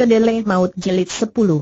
Kedele Maut jelit sepuluh,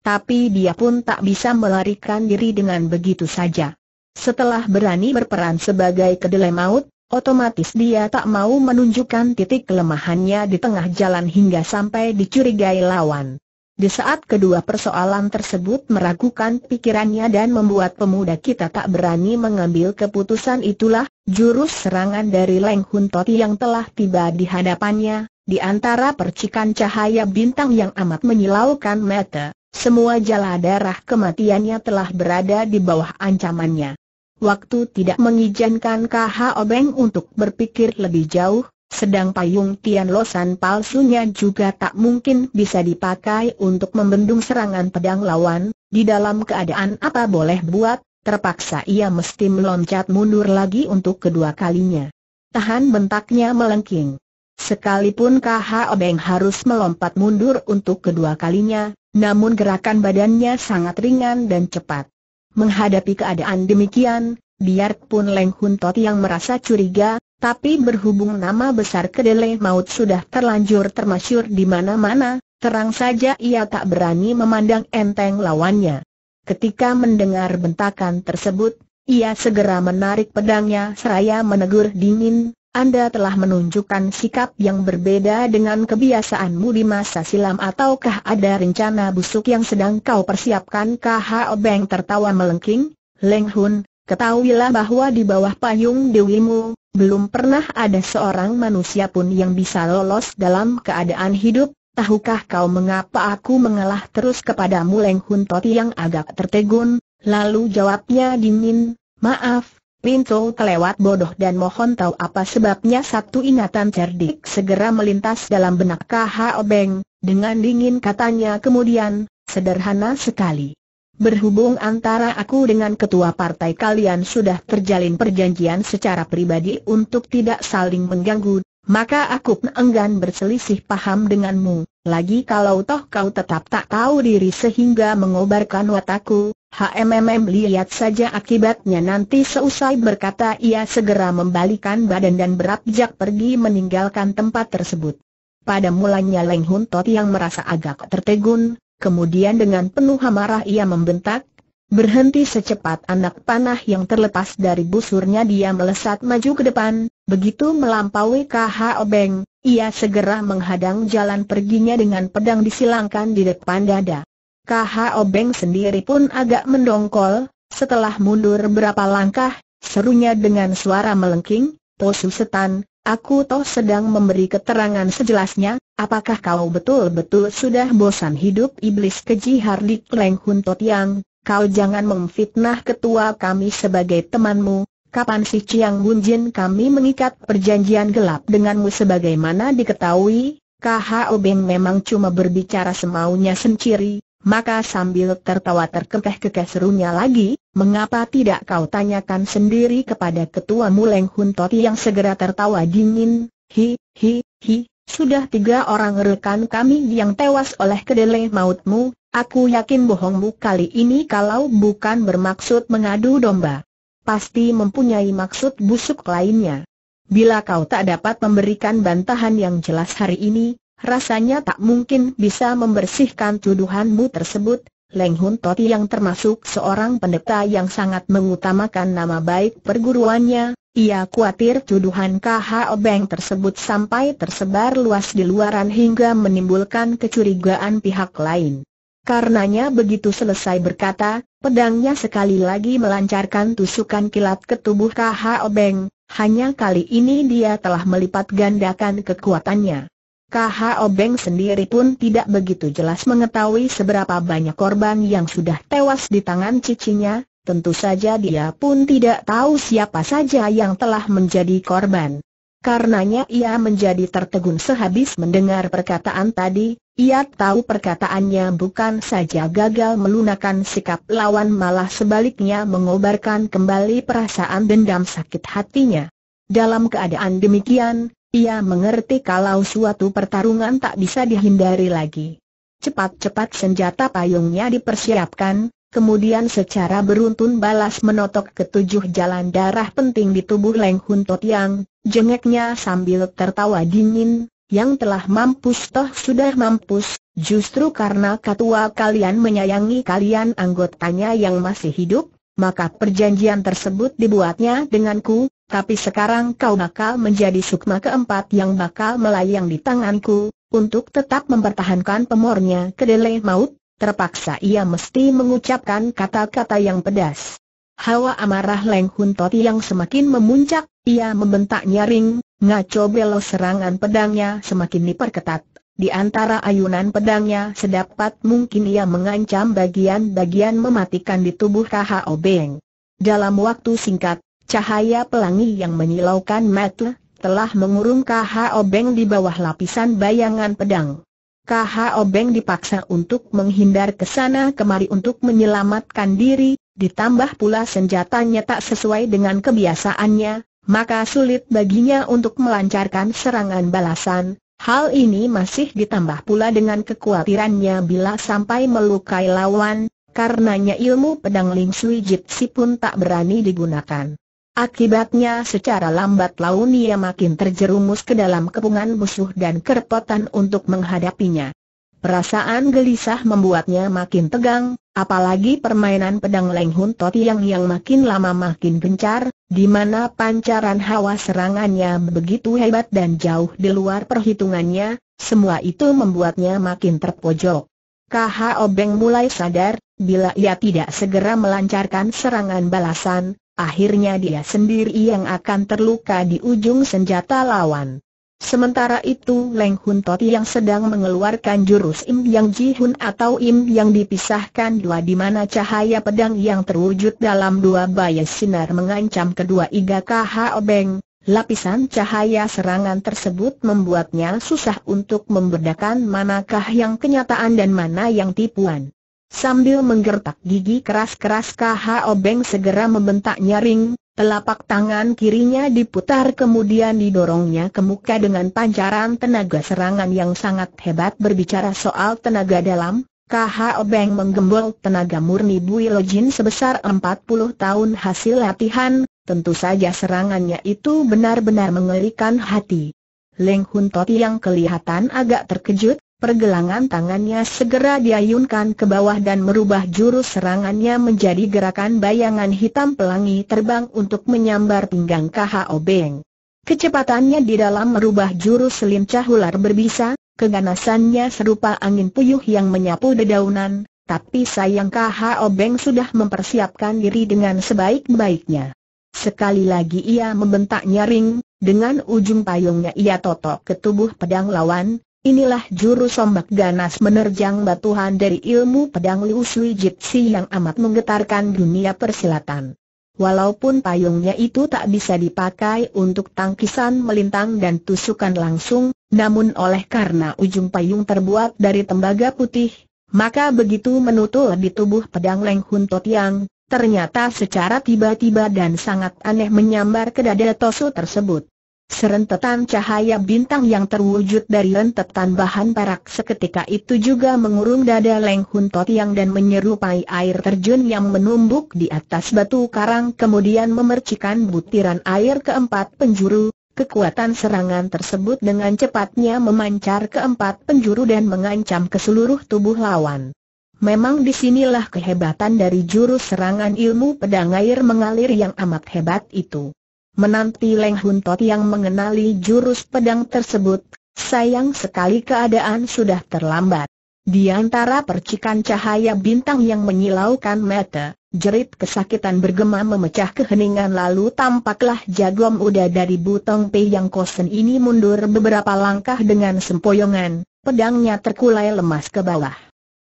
Tapi dia pun tak bisa melarikan diri dengan begitu saja. Setelah berani berperan sebagai kedele maut, otomatis dia tak mau menunjukkan titik kelemahannya di tengah jalan hingga sampai dicurigai lawan. Di saat kedua persoalan tersebut meragukan pikirannya dan membuat pemuda kita tak berani mengambil keputusan itulah, jurus serangan dari Leng Hun Toti yang telah tiba di hadapannya, di antara percikan cahaya bintang yang amat menyilaukan mata, semua jala darah kematiannya telah berada di bawah ancamannya. Waktu tidak mengizinkan KH Obeng untuk berpikir lebih jauh, sedang payung Tian Losan palsunya juga tak mungkin bisa dipakai untuk membendung serangan pedang lawan, di dalam keadaan apa boleh buat, terpaksa ia mesti meloncat mundur lagi untuk kedua kalinya. Tahan bentaknya melengking. Sekalipun KH Obeng harus melompat mundur untuk kedua kalinya, namun gerakan badannya sangat ringan dan cepat. Menghadapi keadaan demikian, biarpun Leng Hun Tot yang merasa curiga, tapi berhubung nama besar kedelai maut sudah terlanjur termasyur di mana-mana, terang saja ia tak berani memandang enteng lawannya. Ketika mendengar bentakan tersebut, ia segera menarik pedangnya seraya menegur dingin, anda telah menunjukkan sikap yang berbeda dengan kebiasaanmu di masa silam ataukah ada rencana busuk yang sedang kau persiapkan? KHO Obeng tertawa melengking, Leng Hun, ketahuilah bahwa di bawah payung dewimu, belum pernah ada seorang manusia pun yang bisa lolos dalam keadaan hidup, tahukah kau mengapa aku mengalah terus kepadamu Leng Hun Toti yang agak tertegun, lalu jawabnya dingin, maaf, Pintu kelewat bodoh dan mohon tahu apa sebabnya satu ingatan cerdik segera melintas dalam benak KH Obeng, dengan dingin katanya kemudian, sederhana sekali. Berhubung antara aku dengan ketua partai kalian sudah terjalin perjanjian secara pribadi untuk tidak saling mengganggu, maka aku enggan berselisih paham denganmu, lagi kalau toh kau tetap tak tahu diri sehingga mengobarkan wataku. HMMM lihat saja akibatnya nanti seusai berkata ia segera membalikan badan dan beranjak pergi meninggalkan tempat tersebut. Pada mulanya Leng Hun Tot yang merasa agak tertegun, kemudian dengan penuh amarah ia membentak, Berhenti secepat anak panah yang terlepas dari busurnya dia melesat maju ke depan, begitu melampaui KH Obeng, ia segera menghadang jalan perginya dengan pedang disilangkan di depan dada. KH Obeng sendiri pun agak mendongkol, setelah mundur berapa langkah, serunya dengan suara melengking, Tosu Setan, aku toh sedang memberi keterangan sejelasnya, apakah kau betul-betul sudah bosan hidup iblis keji Hardik Leng Hun Totiang, kau jangan memfitnah ketua kami sebagai temanmu, kapan si Chiang Bunjin kami mengikat perjanjian gelap denganmu sebagaimana diketahui, KHO Obeng memang cuma berbicara semaunya sendiri, maka sambil tertawa terkekeh-kekeh serunya lagi, mengapa tidak kau tanyakan sendiri kepada ketua Muleng Hun yang segera tertawa dingin, hi, hi, hi, sudah tiga orang rekan kami yang tewas oleh kedelai mautmu, aku yakin bohongmu kali ini kalau bukan bermaksud mengadu domba. Pasti mempunyai maksud busuk lainnya. Bila kau tak dapat memberikan bantahan yang jelas hari ini, rasanya tak mungkin bisa membersihkan tuduhanmu tersebut, Leng Hun Toti yang termasuk seorang pendeta yang sangat mengutamakan nama baik perguruannya, ia khawatir tuduhan KH Obeng tersebut sampai tersebar luas di luaran hingga menimbulkan kecurigaan pihak lain. Karenanya begitu selesai berkata, pedangnya sekali lagi melancarkan tusukan kilat ke tubuh KH Obeng, hanya kali ini dia telah melipat gandakan kekuatannya. KHO obeng sendiri pun tidak begitu jelas mengetahui seberapa banyak korban yang sudah tewas di tangan cicinya, tentu saja dia pun tidak tahu siapa saja yang telah menjadi korban. Karenanya ia menjadi tertegun sehabis mendengar perkataan tadi, ia tahu perkataannya bukan saja gagal melunakan sikap lawan malah sebaliknya mengobarkan kembali perasaan dendam sakit hatinya. Dalam keadaan demikian, ia mengerti kalau suatu pertarungan tak bisa dihindari lagi. Cepat-cepat senjata payungnya dipersiapkan, kemudian secara beruntun balas menotok ketujuh jalan darah penting di tubuh Leng Hun Tot Yang, jengeknya sambil tertawa dingin, yang telah mampus toh sudah mampus, justru karena ketua kalian menyayangi kalian anggotanya yang masih hidup, maka perjanjian tersebut dibuatnya denganku, tapi sekarang kau bakal menjadi sukma keempat yang bakal melayang di tanganku, untuk tetap mempertahankan pemornya kedelai maut, terpaksa ia mesti mengucapkan kata-kata yang pedas. Hawa amarah Leng Hun Toti yang semakin memuncak, ia membentak nyaring, ngaco belo serangan pedangnya semakin diperketat. Di antara ayunan pedangnya sedapat mungkin ia mengancam bagian-bagian mematikan di tubuh KHO Obeng. Dalam waktu singkat, Cahaya pelangi yang menyilaukan mata, telah mengurung KH Obeng di bawah lapisan bayangan pedang. KH Obeng dipaksa untuk menghindar ke sana kemari untuk menyelamatkan diri, ditambah pula senjatanya tak sesuai dengan kebiasaannya, maka sulit baginya untuk melancarkan serangan balasan. Hal ini masih ditambah pula dengan kekhawatirannya bila sampai melukai lawan, karenanya ilmu pedang Ling Sui Jitsi pun tak berani digunakan. Akibatnya secara lambat laun ia makin terjerumus ke dalam kepungan musuh dan kerepotan untuk menghadapinya. Perasaan gelisah membuatnya makin tegang, apalagi permainan pedang Leng Hun Toti yang yang makin lama makin gencar, di mana pancaran hawa serangannya begitu hebat dan jauh di luar perhitungannya, semua itu membuatnya makin terpojok. Kha Obeng mulai sadar, bila ia tidak segera melancarkan serangan balasan, akhirnya dia sendiri yang akan terluka di ujung senjata lawan. Sementara itu Leng Hun Tot yang sedang mengeluarkan jurus Im Yang Ji Hun atau Im Yang dipisahkan dua di mana cahaya pedang yang terwujud dalam dua bayas sinar mengancam kedua iga KH Obeng, lapisan cahaya serangan tersebut membuatnya susah untuk membedakan manakah yang kenyataan dan mana yang tipuan. Sambil menggertak gigi keras-keras KH Obeng segera membentak nyaring, telapak tangan kirinya diputar kemudian didorongnya ke muka dengan pancaran tenaga serangan yang sangat hebat berbicara soal tenaga dalam. KH Obeng menggembol tenaga murni Bui Jin sebesar 40 tahun hasil latihan, tentu saja serangannya itu benar-benar mengerikan hati. Leng Hun Toti yang kelihatan agak terkejut, Pergelangan tangannya segera diayunkan ke bawah dan merubah jurus serangannya menjadi gerakan bayangan hitam pelangi terbang untuk menyambar pinggang KHO Beng. Kecepatannya di dalam merubah jurus selincah ular berbisa, keganasannya serupa angin puyuh yang menyapu dedaunan, tapi sayang KHO Beng sudah mempersiapkan diri dengan sebaik-baiknya. Sekali lagi ia membentak nyaring, dengan ujung payungnya ia totok ke tubuh pedang lawan, Inilah juru sombak ganas menerjang batuhan dari ilmu pedang Liu Sui Jitsi yang amat menggetarkan dunia persilatan. Walaupun payungnya itu tak bisa dipakai untuk tangkisan melintang dan tusukan langsung, namun oleh karena ujung payung terbuat dari tembaga putih, maka begitu menutul di tubuh pedang Leng Hun Tot Yang, ternyata secara tiba-tiba dan sangat aneh menyambar ke dada Tosu tersebut. Serentetan cahaya bintang yang terwujud dari rentetan bahan perak seketika itu juga mengurung dada Leng Hun Tot yang dan menyerupai air terjun yang menumbuk di atas batu karang kemudian memercikan butiran air keempat penjuru. Kekuatan serangan tersebut dengan cepatnya memancar keempat penjuru dan mengancam ke seluruh tubuh lawan. Memang disinilah kehebatan dari jurus serangan ilmu pedang air mengalir yang amat hebat itu menanti Leng Hun Tot yang mengenali jurus pedang tersebut, sayang sekali keadaan sudah terlambat. Di antara percikan cahaya bintang yang menyilaukan mata, jerit kesakitan bergema memecah keheningan lalu tampaklah jago muda dari Butong pe yang kosen ini mundur beberapa langkah dengan sempoyongan, pedangnya terkulai lemas ke bawah.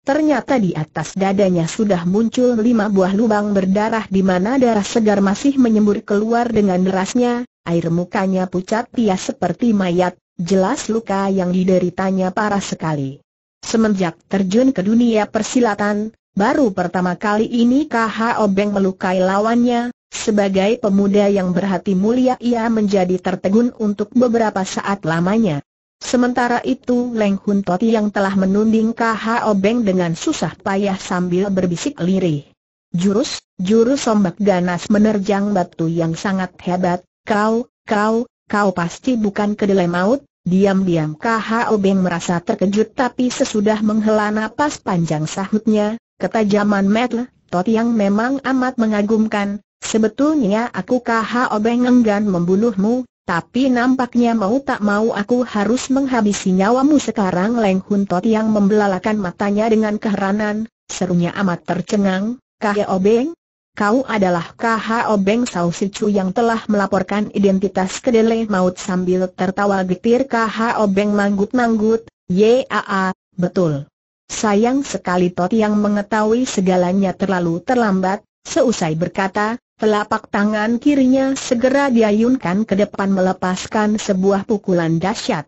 Ternyata di atas dadanya sudah muncul lima buah lubang berdarah di mana darah segar masih menyembur keluar dengan derasnya, air mukanya pucat pias seperti mayat, jelas luka yang dideritanya parah sekali. Semenjak terjun ke dunia persilatan, baru pertama kali ini KH Obeng melukai lawannya, sebagai pemuda yang berhati mulia ia menjadi tertegun untuk beberapa saat lamanya. Sementara itu Leng Hun Toti yang telah menunding KHO Beng dengan susah payah sambil berbisik lirih. Jurus, jurus ombak ganas menerjang batu yang sangat hebat, kau, kau, kau pasti bukan kedelai maut, diam-diam KHO Beng merasa terkejut tapi sesudah menghela napas panjang sahutnya, ketajaman metle, Toti yang memang amat mengagumkan, Sebetulnya aku KH Obeng enggan membunuhmu, tapi nampaknya mau tak mau aku harus menghabisi nyawamu sekarang Leng Hun Tot yang membelalakan matanya dengan keheranan, serunya amat tercengang, Kah Obeng? Kau adalah Kaha Obeng Sao Sicu yang telah melaporkan identitas kedelai maut sambil tertawa getir Kah Obeng manggut-manggut, yaa, betul. Sayang sekali Tot yang mengetahui segalanya terlalu terlambat, seusai berkata, Telapak tangan kirinya segera diayunkan ke depan melepaskan sebuah pukulan dahsyat.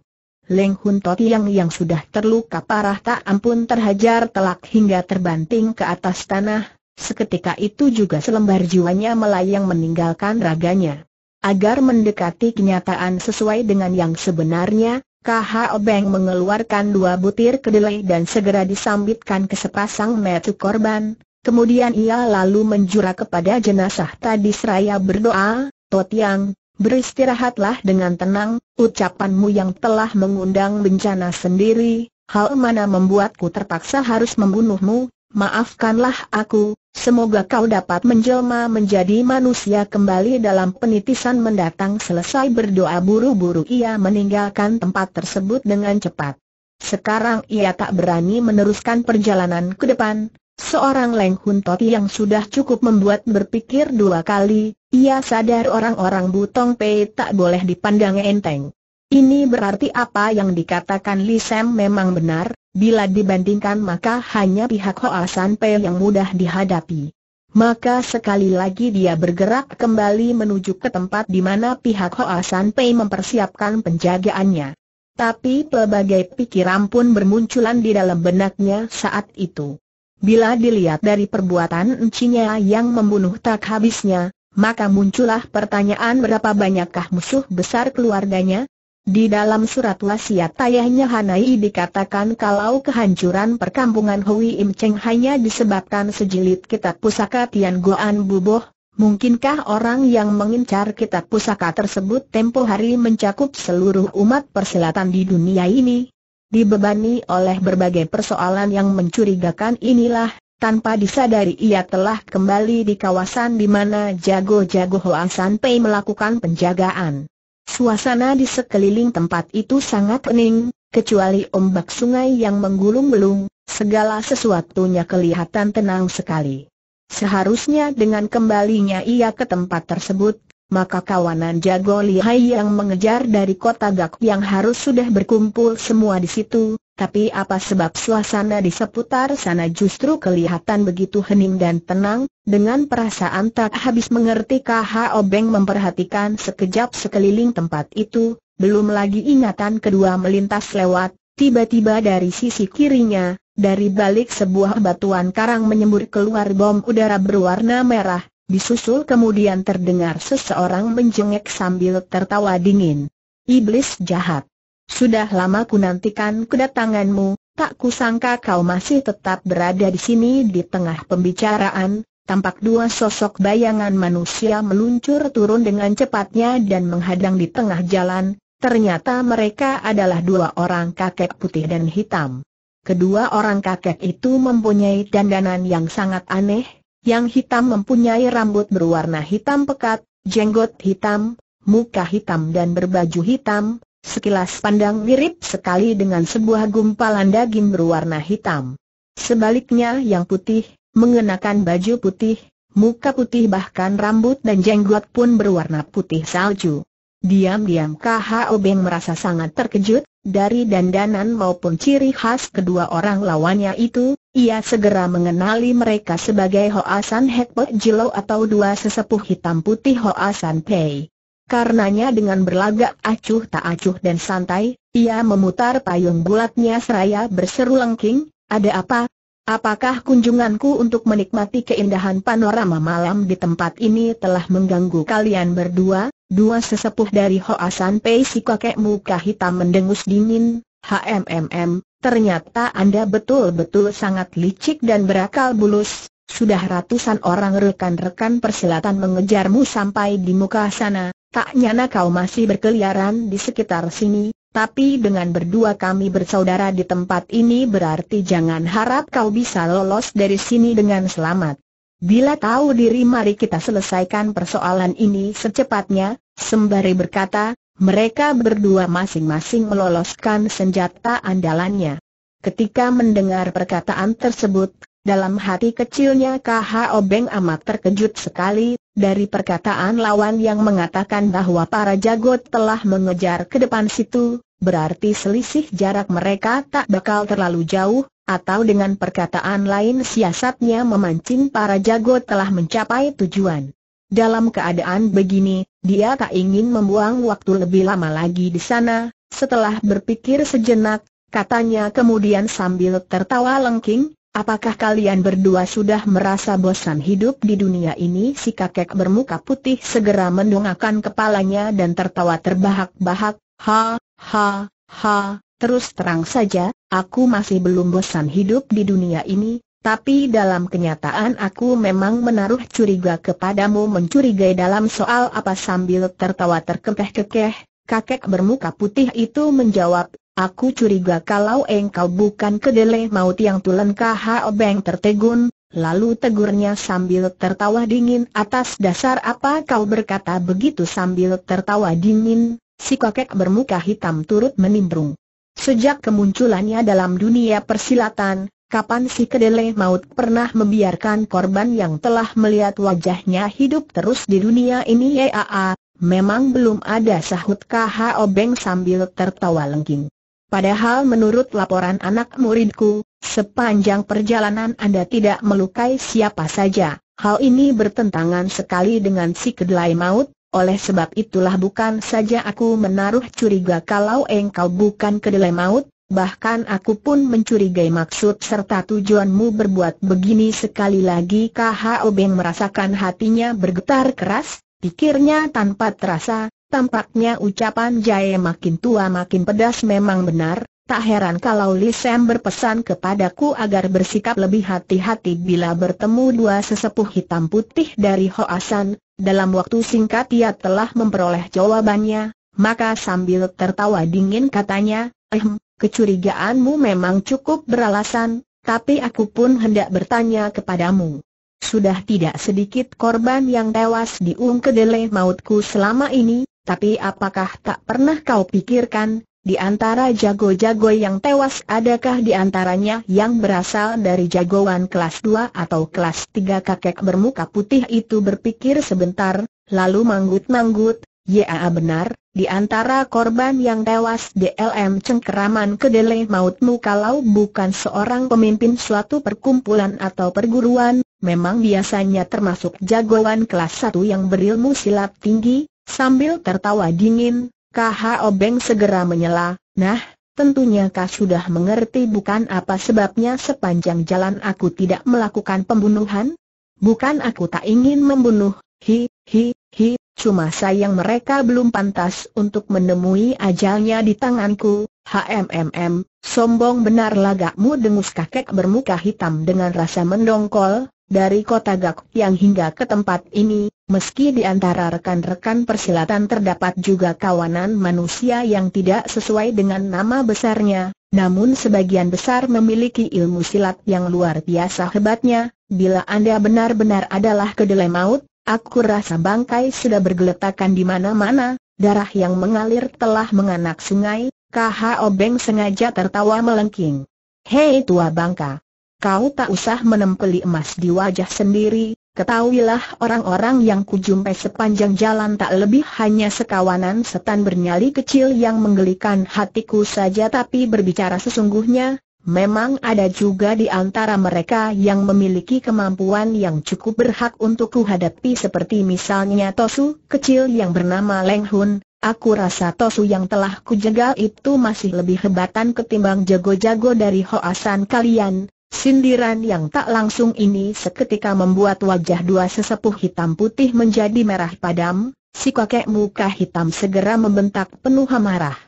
Leng Hun Totiang yang sudah terluka parah tak ampun terhajar telak hingga terbanting ke atas tanah, seketika itu juga selembar jiwanya melayang meninggalkan raganya. Agar mendekati kenyataan sesuai dengan yang sebenarnya, Kh Obeng mengeluarkan dua butir kedelai dan segera disambitkan ke sepasang metu korban, Kemudian ia lalu menjurah kepada jenazah tadi seraya berdoa, Totiang, beristirahatlah dengan tenang, ucapanmu yang telah mengundang bencana sendiri, hal mana membuatku terpaksa harus membunuhmu, maafkanlah aku, semoga kau dapat menjelma menjadi manusia kembali dalam penitisan mendatang selesai berdoa buru-buru ia meninggalkan tempat tersebut dengan cepat. Sekarang ia tak berani meneruskan perjalanan ke depan, Seorang Leng Hun Tot yang sudah cukup membuat berpikir dua kali, ia sadar orang-orang Butong Pei tak boleh dipandang enteng. Ini berarti apa yang dikatakan Li Sam memang benar, bila dibandingkan maka hanya pihak Hoa San Pei yang mudah dihadapi. Maka sekali lagi dia bergerak kembali menuju ke tempat di mana pihak Hoa San Pei mempersiapkan penjagaannya. Tapi pelbagai pikiran pun bermunculan di dalam benaknya saat itu. Bila dilihat dari perbuatan encinya yang membunuh tak habisnya, maka muncullah pertanyaan berapa banyakkah musuh besar keluarganya? Di dalam surat wasiat ayahnya Hanai dikatakan kalau kehancuran perkampungan Hui Im Cheng hanya disebabkan sejilid kitab pusaka Tian Goan Buboh, Mungkinkah orang yang mengincar kitab pusaka tersebut tempo hari mencakup seluruh umat perselatan di dunia ini? Dibebani oleh berbagai persoalan yang mencurigakan inilah, tanpa disadari ia telah kembali di kawasan di mana jago-jago Hoa San Pei melakukan penjagaan. Suasana di sekeliling tempat itu sangat pening, kecuali ombak sungai yang menggulung gulung segala sesuatunya kelihatan tenang sekali. Seharusnya dengan kembalinya ia ke tempat tersebut, maka kawanan jago lihai yang mengejar dari kota Gak yang harus sudah berkumpul semua di situ, tapi apa sebab suasana di seputar sana justru kelihatan begitu hening dan tenang, dengan perasaan tak habis mengerti Kah Obeng memperhatikan sekejap sekeliling tempat itu, belum lagi ingatan kedua melintas lewat, tiba-tiba dari sisi kirinya, dari balik sebuah batuan karang menyembur keluar bom udara berwarna merah, Disusul kemudian terdengar seseorang menjengek sambil tertawa dingin. Iblis jahat. Sudah lama ku nantikan kedatanganmu, tak kusangka kau masih tetap berada di sini di tengah pembicaraan, tampak dua sosok bayangan manusia meluncur turun dengan cepatnya dan menghadang di tengah jalan, ternyata mereka adalah dua orang kakek putih dan hitam. Kedua orang kakek itu mempunyai dandanan yang sangat aneh, yang hitam mempunyai rambut berwarna hitam pekat, jenggot hitam, muka hitam dan berbaju hitam, sekilas pandang mirip sekali dengan sebuah gumpalan daging berwarna hitam. Sebaliknya yang putih, mengenakan baju putih, muka putih bahkan rambut dan jenggot pun berwarna putih salju. Diam-diam KH Obeng merasa sangat terkejut, dari dandanan maupun ciri khas kedua orang lawannya itu, ia segera mengenali mereka sebagai Hoasan Hekpot Jilo atau dua sesepuh hitam putih Hoasan Pei. Karenanya dengan berlagak acuh tak acuh dan santai, ia memutar payung bulatnya seraya berseru lengking, ada apa? Apakah kunjunganku untuk menikmati keindahan panorama malam di tempat ini telah mengganggu kalian berdua? Dua sesepuh dari Hoasan Pei si kakek muka hitam mendengus dingin, HMMM, ternyata Anda betul-betul sangat licik dan berakal bulus, sudah ratusan orang rekan-rekan persilatan mengejarmu sampai di muka sana, tak nyana kau masih berkeliaran di sekitar sini, tapi dengan berdua kami bersaudara di tempat ini berarti jangan harap kau bisa lolos dari sini dengan selamat. Bila tahu diri mari kita selesaikan persoalan ini secepatnya, sembari berkata, mereka berdua masing-masing meloloskan senjata andalannya. Ketika mendengar perkataan tersebut, dalam hati kecilnya KH Obeng amat terkejut sekali, dari perkataan lawan yang mengatakan bahwa para jago telah mengejar ke depan situ, berarti selisih jarak mereka tak bakal terlalu jauh, atau dengan perkataan lain siasatnya memancing para jago telah mencapai tujuan. Dalam keadaan begini, dia tak ingin membuang waktu lebih lama lagi di sana, setelah berpikir sejenak, katanya kemudian sambil tertawa lengking, Apakah kalian berdua sudah merasa bosan hidup di dunia ini? Si kakek bermuka putih segera mendongakkan kepalanya dan tertawa terbahak-bahak. Ha, ha, ha, terus terang saja, aku masih belum bosan hidup di dunia ini, tapi dalam kenyataan aku memang menaruh curiga kepadamu mencurigai dalam soal apa sambil tertawa terkekeh-kekeh, kakek bermuka putih itu menjawab, aku curiga kalau engkau bukan kedele maut yang tulen KHO Obeng tertegun, lalu tegurnya sambil tertawa dingin atas dasar apa kau berkata begitu sambil tertawa dingin, si kakek bermuka hitam turut menimbrung. Sejak kemunculannya dalam dunia persilatan, Kapan si kedele maut pernah membiarkan korban yang telah melihat wajahnya hidup terus di dunia ini yaa, memang belum ada sahut KH Obeng sambil tertawa lengking. Padahal menurut laporan anak muridku, sepanjang perjalanan Anda tidak melukai siapa saja, hal ini bertentangan sekali dengan si kedelai maut, oleh sebab itulah bukan saja aku menaruh curiga kalau engkau bukan kedelai maut, bahkan aku pun mencurigai maksud serta tujuanmu berbuat begini sekali lagi KHO Beng merasakan hatinya bergetar keras, pikirnya tanpa terasa, tampaknya ucapan Jaya makin tua makin pedas memang benar, tak heran kalau Lisem berpesan kepadaku agar bersikap lebih hati-hati bila bertemu dua sesepuh hitam putih dari Hoasan, dalam waktu singkat ia telah memperoleh jawabannya, maka sambil tertawa dingin katanya, Ehm, kecurigaanmu memang cukup beralasan, tapi aku pun hendak bertanya kepadamu. Sudah tidak sedikit korban yang tewas ung kedele mautku selama ini, tapi apakah tak pernah kau pikirkan, di antara jago-jago yang tewas adakah di antaranya yang berasal dari jagoan kelas 2 atau kelas 3 kakek bermuka putih itu berpikir sebentar, lalu manggut-manggut, Ya benar, di antara korban yang tewas DLM cengkeraman kedele mautmu kalau bukan seorang pemimpin suatu perkumpulan atau perguruan, memang biasanya termasuk jagoan kelas 1 yang berilmu silat tinggi, sambil tertawa dingin, KH Obeng segera menyela, nah, tentunya kau sudah mengerti bukan apa sebabnya sepanjang jalan aku tidak melakukan pembunuhan? Bukan aku tak ingin membunuh, hi, hi, hi, Cuma sayang mereka belum pantas untuk menemui ajalnya di tanganku, HMMM, sombong benar lagakmu dengus kakek bermuka hitam dengan rasa mendongkol, dari kota Gak yang hingga ke tempat ini, meski di antara rekan-rekan persilatan terdapat juga kawanan manusia yang tidak sesuai dengan nama besarnya, namun sebagian besar memiliki ilmu silat yang luar biasa hebatnya, bila Anda benar-benar adalah kedelai maut, Aku rasa bangkai sudah bergeletakan di mana-mana, darah yang mengalir telah menganak sungai, KH Obeng sengaja tertawa melengking. Hei tua bangka, kau tak usah menempeli emas di wajah sendiri, ketahuilah orang-orang yang kujumpai sepanjang jalan tak lebih hanya sekawanan setan bernyali kecil yang menggelikan hatiku saja tapi berbicara sesungguhnya, Memang ada juga di antara mereka yang memiliki kemampuan yang cukup berhak untuk kuhadapi seperti misalnya Tosu, kecil yang bernama Leng Hun. Aku rasa Tosu yang telah kujegal itu masih lebih hebatan ketimbang jago-jago dari Hoasan kalian. Sindiran yang tak langsung ini seketika membuat wajah dua sesepuh hitam putih menjadi merah padam, si kakek muka hitam segera membentak penuh amarah.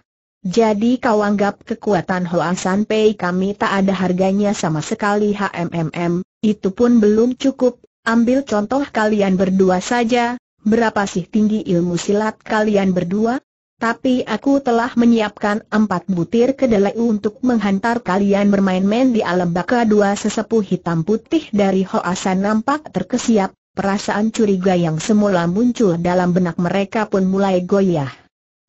Jadi kau anggap kekuatan San Pei kami tak ada harganya sama sekali HMMM, itu pun belum cukup, ambil contoh kalian berdua saja, berapa sih tinggi ilmu silat kalian berdua? Tapi aku telah menyiapkan empat butir kedelai untuk menghantar kalian bermain-main di alam baka dua sesepuh hitam putih dari Hoasan nampak terkesiap, perasaan curiga yang semula muncul dalam benak mereka pun mulai goyah.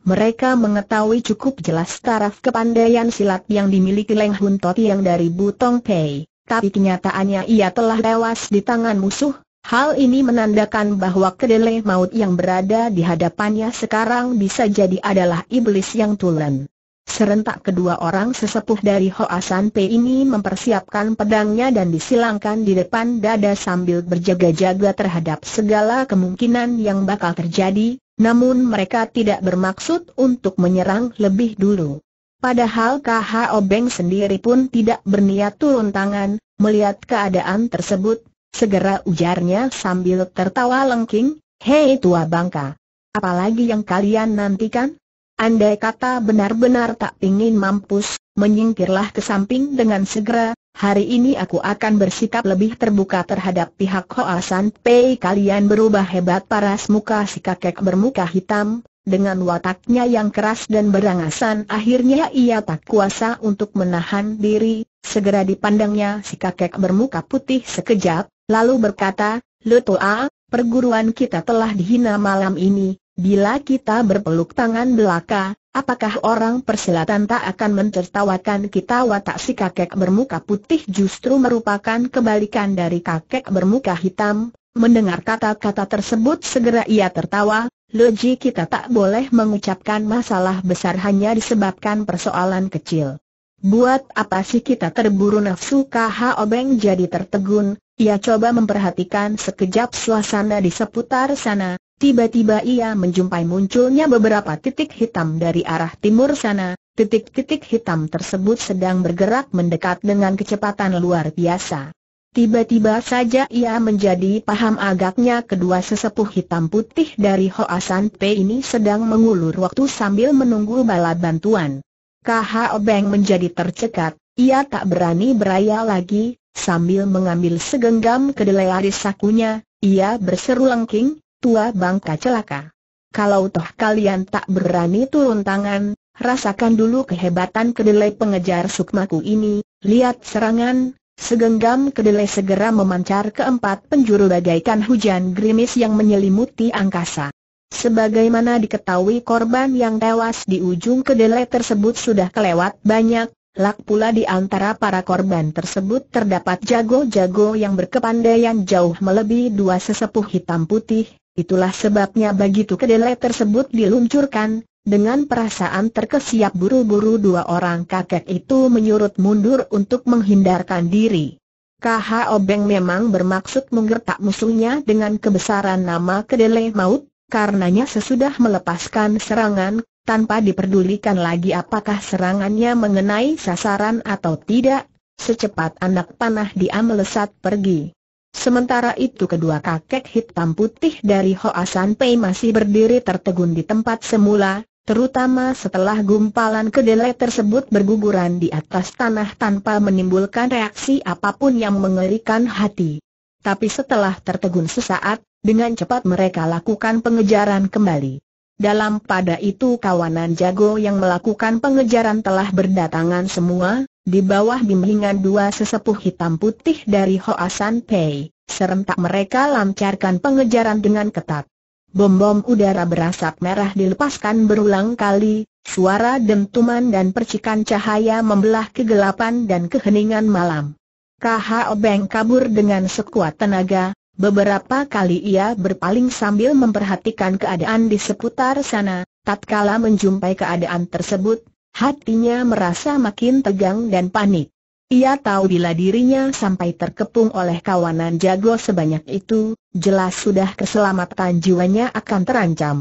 Mereka mengetahui cukup jelas taraf kepandaian silat yang dimiliki Leng Hun Toti yang dari Butong Pei, tapi kenyataannya ia telah tewas di tangan musuh. Hal ini menandakan bahwa kedelai maut yang berada di hadapannya sekarang bisa jadi adalah iblis yang tulen. Serentak kedua orang sesepuh dari Hoasan P ini mempersiapkan pedangnya dan disilangkan di depan dada sambil berjaga-jaga terhadap segala kemungkinan yang bakal terjadi, namun mereka tidak bermaksud untuk menyerang lebih dulu. Padahal KH Obeng sendiri pun tidak berniat turun tangan, melihat keadaan tersebut, segera ujarnya sambil tertawa lengking, Hei tua bangka, apalagi yang kalian nantikan? Andai kata benar-benar tak ingin mampus, menyingkirlah ke samping dengan segera, hari ini aku akan bersikap lebih terbuka terhadap pihak Hoasan Pei kalian berubah hebat paras muka si kakek bermuka hitam, dengan wataknya yang keras dan berangasan akhirnya ia tak kuasa untuk menahan diri, segera dipandangnya si kakek bermuka putih sekejap, lalu berkata, "Lutua, perguruan kita telah dihina malam ini, Bila kita berpeluk tangan belaka, apakah orang persilatan tak akan mentertawakan kita watak si kakek bermuka putih justru merupakan kebalikan dari kakek bermuka hitam? Mendengar kata-kata tersebut segera ia tertawa, loji kita tak boleh mengucapkan masalah besar hanya disebabkan persoalan kecil. Buat apa sih kita terburu nafsu KH Obeng jadi tertegun, ia coba memperhatikan sekejap suasana di seputar sana, Tiba-tiba ia menjumpai munculnya beberapa titik hitam dari arah timur sana, titik-titik hitam tersebut sedang bergerak mendekat dengan kecepatan luar biasa. Tiba-tiba saja ia menjadi paham agaknya kedua sesepuh hitam putih dari Hoasan P ini sedang mengulur waktu sambil menunggu bala bantuan. Kha Obeng menjadi tercekat, ia tak berani beraya lagi, sambil mengambil segenggam kedelai aris sakunya, ia berseru lengking, tua bangka celaka. Kalau toh kalian tak berani turun tangan, rasakan dulu kehebatan kedelai pengejar sukmaku ini, lihat serangan, segenggam kedelai segera memancar ke empat penjuru bagaikan hujan gerimis yang menyelimuti angkasa. Sebagaimana diketahui korban yang tewas di ujung kedelai tersebut sudah kelewat banyak, lak pula di antara para korban tersebut terdapat jago-jago yang berkepandaian jauh melebihi dua sesepuh hitam putih, Itulah sebabnya begitu kedelai tersebut diluncurkan, dengan perasaan terkesiap buru-buru dua orang kakek itu menyurut mundur untuk menghindarkan diri. KH Obeng memang bermaksud menggertak musuhnya dengan kebesaran nama kedelai maut, karenanya sesudah melepaskan serangan, tanpa diperdulikan lagi apakah serangannya mengenai sasaran atau tidak, secepat anak panah dia melesat pergi. Sementara itu kedua kakek hitam putih dari Hoasan Pei masih berdiri tertegun di tempat semula, terutama setelah gumpalan kedelai tersebut berguguran di atas tanah tanpa menimbulkan reaksi apapun yang mengerikan hati. Tapi setelah tertegun sesaat, dengan cepat mereka lakukan pengejaran kembali. Dalam pada itu kawanan jago yang melakukan pengejaran telah berdatangan semua, di bawah bimbingan dua sesepuh hitam putih dari Hoasan Pei, serentak mereka lancarkan pengejaran dengan ketat. Bom-bom udara berasap merah dilepaskan berulang kali, suara dentuman dan percikan cahaya membelah kegelapan dan keheningan malam. KHO Obeng kabur dengan sekuat tenaga, beberapa kali ia berpaling sambil memperhatikan keadaan di seputar sana, tatkala menjumpai keadaan tersebut, Hatinya merasa makin tegang dan panik. Ia tahu bila dirinya sampai terkepung oleh kawanan jago sebanyak itu, jelas sudah keselamatan jiwanya akan terancam.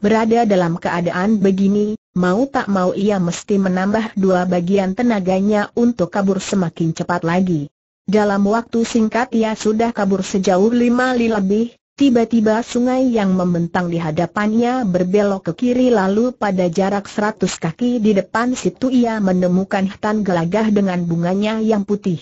Berada dalam keadaan begini, mau tak mau ia mesti menambah dua bagian tenaganya untuk kabur semakin cepat lagi. Dalam waktu singkat ia sudah kabur sejauh lima li lebih, Tiba-tiba sungai yang membentang di hadapannya berbelok ke kiri lalu pada jarak seratus kaki di depan situ ia menemukan hutan gelagah dengan bunganya yang putih.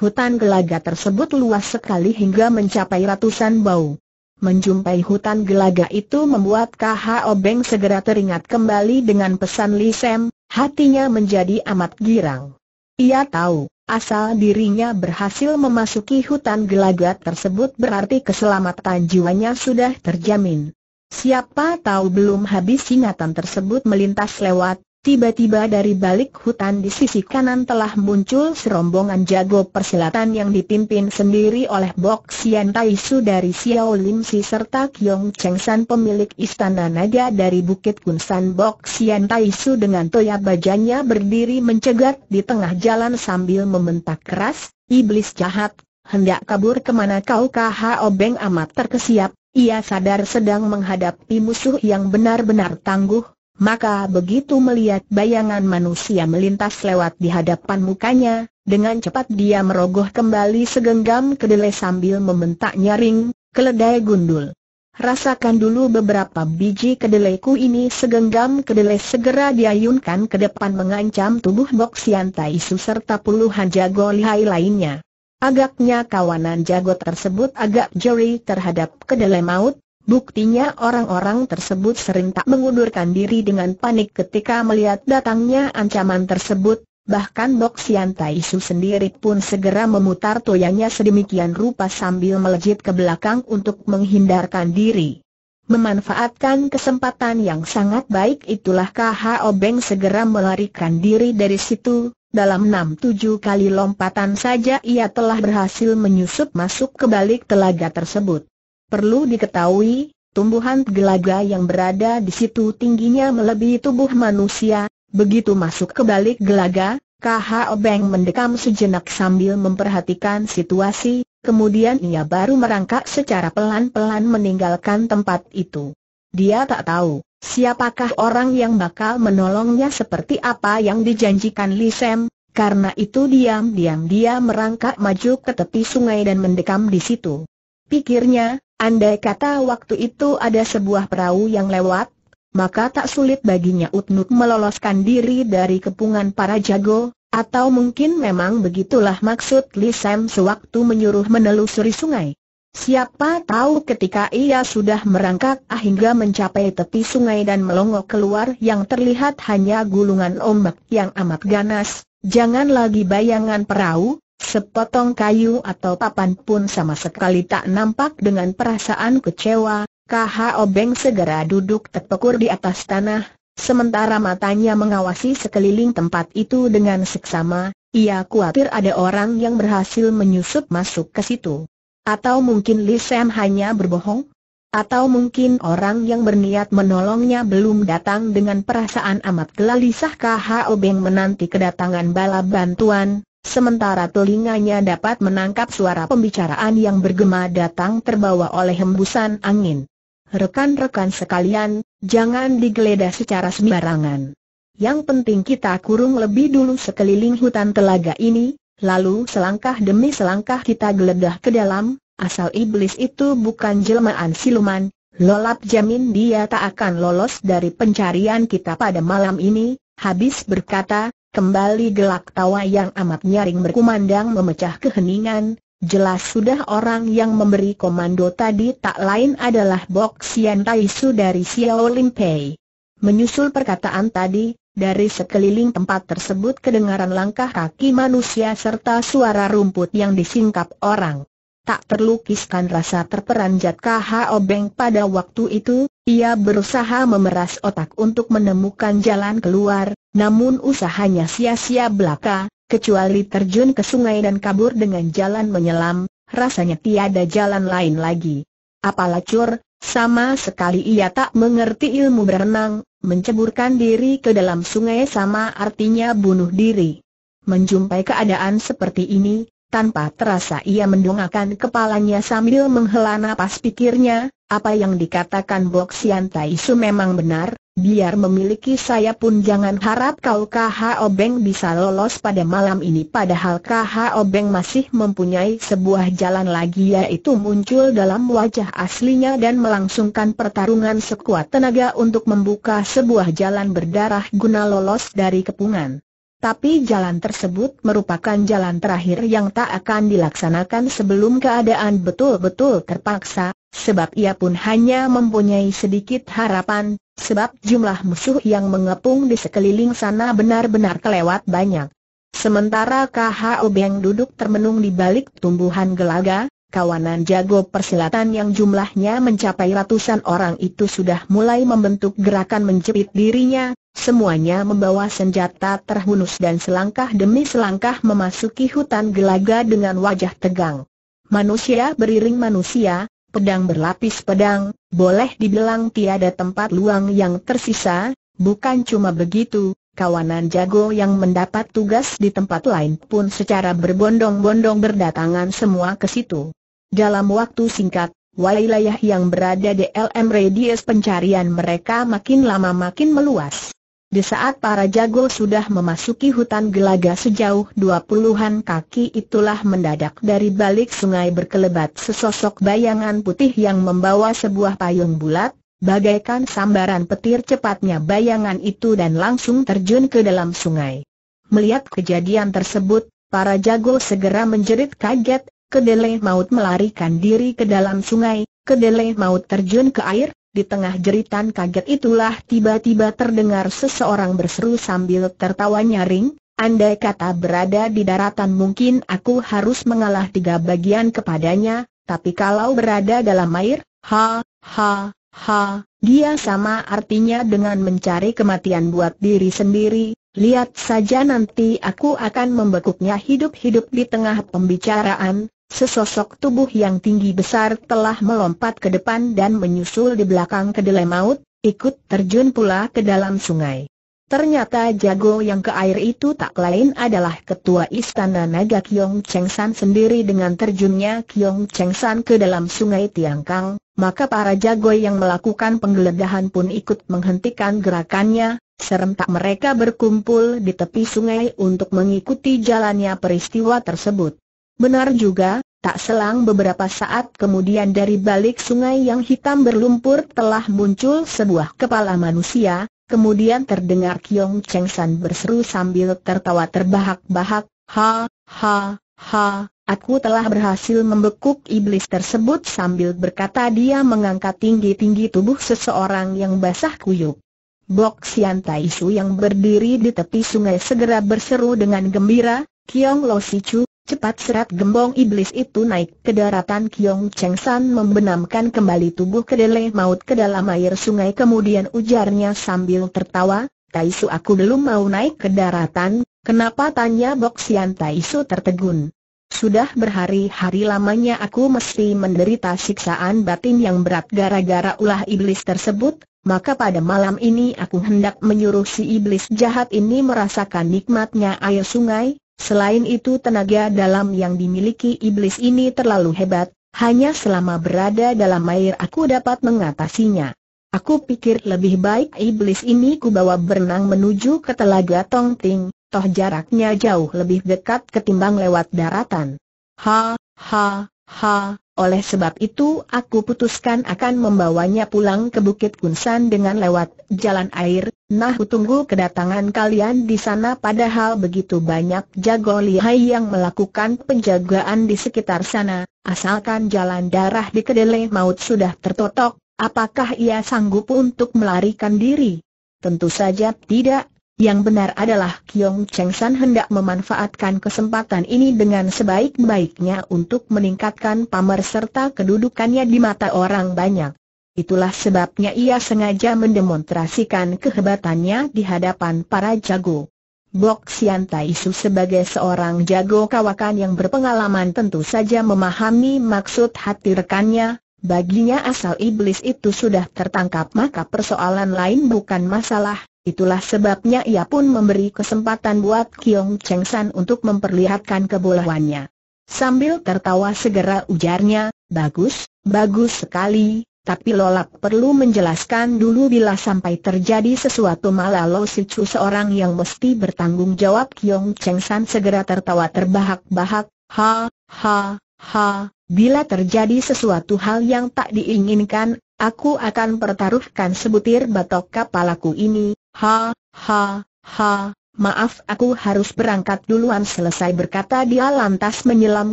Hutan gelagah tersebut luas sekali hingga mencapai ratusan bau. Menjumpai hutan gelagah itu membuat KH Obeng segera teringat kembali dengan pesan Lisem, hatinya menjadi amat girang. Ia tahu, Asal dirinya berhasil memasuki hutan gelagat tersebut berarti keselamatan jiwanya sudah terjamin. Siapa tahu belum habis ingatan tersebut melintas lewat, Tiba-tiba dari balik hutan di sisi kanan telah muncul serombongan jago persilatan yang dipimpin sendiri oleh Bok Sian Tai Su dari Xiao Lim Si serta Kiong Cheng San pemilik istana naga dari Bukit San Bok Sian Tai Su dengan toya bajanya berdiri mencegat di tengah jalan sambil membentak keras, Iblis jahat, hendak kabur kemana kau KH Obeng amat terkesiap, ia sadar sedang menghadapi musuh yang benar-benar tangguh, maka begitu melihat bayangan manusia melintas lewat di hadapan mukanya, dengan cepat dia merogoh kembali segenggam kedelai sambil membentak nyaring, keledai gundul. Rasakan dulu beberapa biji kedelaiku ini segenggam kedelai segera diayunkan ke depan mengancam tubuh Bok Sian Tai serta puluhan jago lihai lainnya. Agaknya kawanan jago tersebut agak jeri terhadap kedelai maut, Buktinya orang-orang tersebut sering tak mengundurkan diri dengan panik ketika melihat datangnya ancaman tersebut, bahkan Bok Sian Su sendiri pun segera memutar toyanya sedemikian rupa sambil melejit ke belakang untuk menghindarkan diri. Memanfaatkan kesempatan yang sangat baik itulah KH Obeng segera melarikan diri dari situ, dalam 6-7 kali lompatan saja ia telah berhasil menyusup masuk ke balik telaga tersebut. Perlu diketahui, tumbuhan gelaga yang berada di situ tingginya melebihi tubuh manusia, begitu masuk ke balik gelaga, KH Obeng mendekam sejenak sambil memperhatikan situasi, kemudian ia baru merangkak secara pelan-pelan meninggalkan tempat itu. Dia tak tahu, siapakah orang yang bakal menolongnya seperti apa yang dijanjikan Li Lisem, karena itu diam-diam dia merangkak maju ke tepi sungai dan mendekam di situ. Pikirnya, Andai kata waktu itu ada sebuah perahu yang lewat, maka tak sulit baginya Utnut meloloskan diri dari kepungan para jago, atau mungkin memang begitulah maksud Li Sam sewaktu menyuruh menelusuri sungai. Siapa tahu ketika ia sudah merangkak ah hingga mencapai tepi sungai dan melongok keluar yang terlihat hanya gulungan ombak yang amat ganas, jangan lagi bayangan perahu, Sepotong kayu atau papan pun sama sekali tak nampak dengan perasaan kecewa, KH Obeng segera duduk terpekur di atas tanah, sementara matanya mengawasi sekeliling tempat itu dengan seksama, ia khawatir ada orang yang berhasil menyusup masuk ke situ. Atau mungkin Li hanya berbohong? Atau mungkin orang yang berniat menolongnya belum datang dengan perasaan amat gelisah KH Obeng menanti kedatangan bala bantuan, Sementara telinganya dapat menangkap suara pembicaraan yang bergema datang terbawa oleh hembusan angin. Rekan-rekan sekalian, jangan digeledah secara sembarangan. Yang penting kita kurung lebih dulu sekeliling hutan telaga ini, lalu selangkah demi selangkah kita geledah ke dalam, asal iblis itu bukan jelmaan siluman, lolap jamin dia tak akan lolos dari pencarian kita pada malam ini, habis berkata, Kembali gelak tawa yang amat nyaring berkumandang memecah keheningan, jelas sudah orang yang memberi komando tadi tak lain adalah Bok Sian Tai dari Xiao Lim Pei. Menyusul perkataan tadi, dari sekeliling tempat tersebut kedengaran langkah kaki manusia serta suara rumput yang disingkap orang. Tak terlukiskan rasa terperanjat KH Obeng pada waktu itu, ia berusaha memeras otak untuk menemukan jalan keluar, namun usahanya sia-sia belaka, kecuali terjun ke sungai dan kabur dengan jalan menyelam, rasanya tiada jalan lain lagi. Apalah cur, sama sekali ia tak mengerti ilmu berenang, menceburkan diri ke dalam sungai sama artinya bunuh diri. Menjumpai keadaan seperti ini, tanpa terasa ia mendongakkan kepalanya sambil menghela napas pikirnya, apa yang dikatakan Bok Sian Tai memang benar, biar memiliki saya pun jangan harap kau KHO Beng bisa lolos pada malam ini padahal KHO Beng masih mempunyai sebuah jalan lagi yaitu muncul dalam wajah aslinya dan melangsungkan pertarungan sekuat tenaga untuk membuka sebuah jalan berdarah guna lolos dari kepungan. Tapi jalan tersebut merupakan jalan terakhir yang tak akan dilaksanakan sebelum keadaan betul-betul terpaksa, sebab ia pun hanya mempunyai sedikit harapan, sebab jumlah musuh yang mengepung di sekeliling sana benar-benar kelewat banyak. Sementara KHO Beng duduk termenung di balik tumbuhan gelaga, kawanan jago persilatan yang jumlahnya mencapai ratusan orang itu sudah mulai membentuk gerakan menjepit dirinya, semuanya membawa senjata terhunus dan selangkah demi selangkah memasuki hutan gelaga dengan wajah tegang. Manusia beriring manusia, pedang berlapis pedang, boleh dibilang tiada tempat luang yang tersisa, bukan cuma begitu, Kawanan jago yang mendapat tugas di tempat lain pun secara berbondong-bondong berdatangan semua ke situ. Dalam waktu singkat, wilayah yang berada di LM radius pencarian mereka makin lama makin meluas. Di saat para jago sudah memasuki hutan gelaga sejauh dua puluhan kaki itulah mendadak dari balik sungai berkelebat sesosok bayangan putih yang membawa sebuah payung bulat, bagaikan sambaran petir cepatnya bayangan itu dan langsung terjun ke dalam sungai. Melihat kejadian tersebut, para jago segera menjerit kaget, kedelai maut melarikan diri ke dalam sungai, kedelai maut terjun ke air, di tengah jeritan kaget itulah tiba-tiba terdengar seseorang berseru sambil tertawa nyaring, andai kata berada di daratan mungkin aku harus mengalah tiga bagian kepadanya, tapi kalau berada dalam air, ha, ha, ha, dia sama artinya dengan mencari kematian buat diri sendiri, Lihat saja nanti aku akan membekuknya hidup-hidup di tengah pembicaraan, Sesosok tubuh yang tinggi besar telah melompat ke depan dan menyusul di belakang kedelai maut, ikut terjun pula ke dalam sungai. Ternyata jago yang ke air itu tak lain adalah ketua istana naga Kiong Cheng San sendiri dengan terjunnya Kiong Cheng San ke dalam sungai Tiangkang, maka para jago yang melakukan penggeledahan pun ikut menghentikan gerakannya, serentak mereka berkumpul di tepi sungai untuk mengikuti jalannya peristiwa tersebut. Benar juga, tak selang beberapa saat kemudian dari balik sungai yang hitam berlumpur telah muncul sebuah kepala manusia, kemudian terdengar Kiong Cheng San berseru sambil tertawa terbahak-bahak, Ha, ha, ha, aku telah berhasil membekuk iblis tersebut sambil berkata dia mengangkat tinggi-tinggi tubuh seseorang yang basah kuyup. Bok Sian yang berdiri di tepi sungai segera berseru dengan gembira, Kiong Lo Chu, Cepat serat gembong iblis itu naik ke daratan Kiong Cheng San membenamkan kembali tubuh kedelai maut ke dalam air sungai kemudian ujarnya sambil tertawa, Taisu aku belum mau naik ke daratan, kenapa tanya Bok Boksian Taisu tertegun. Sudah berhari-hari lamanya aku mesti menderita siksaan batin yang berat gara-gara ulah iblis tersebut, maka pada malam ini aku hendak menyuruh si iblis jahat ini merasakan nikmatnya air sungai, Selain itu tenaga dalam yang dimiliki iblis ini terlalu hebat, hanya selama berada dalam air aku dapat mengatasinya. Aku pikir lebih baik iblis ini kubawa berenang menuju ke telaga Tongting, toh jaraknya jauh lebih dekat ketimbang lewat daratan. Ha, ha, ha, oleh sebab itu aku putuskan akan membawanya pulang ke Bukit Kunsan dengan lewat jalan air, Nah tunggu kedatangan kalian di sana padahal begitu banyak jago lihai yang melakukan penjagaan di sekitar sana, asalkan jalan darah di kedelai maut sudah tertotok, apakah ia sanggup untuk melarikan diri? Tentu saja tidak, yang benar adalah Kiong Cheng San hendak memanfaatkan kesempatan ini dengan sebaik-baiknya untuk meningkatkan pamer serta kedudukannya di mata orang banyak. Itulah sebabnya ia sengaja mendemonstrasikan kehebatannya di hadapan para jago. Blok Sian Taisu sebagai seorang jago kawakan yang berpengalaman tentu saja memahami maksud hati rekannya, baginya asal iblis itu sudah tertangkap maka persoalan lain bukan masalah, itulah sebabnya ia pun memberi kesempatan buat Kiong Cheng San untuk memperlihatkan kebolehannya. Sambil tertawa segera ujarnya, bagus, bagus sekali, tapi Lolap perlu menjelaskan dulu bila sampai terjadi sesuatu malah Lo Chu seorang yang mesti bertanggung jawab Kiong Cheng San segera tertawa terbahak-bahak, ha, ha, ha, bila terjadi sesuatu hal yang tak diinginkan, aku akan pertaruhkan sebutir batok kepalaku ini, ha, ha, ha, Maaf aku harus berangkat duluan selesai berkata dia lantas menyelam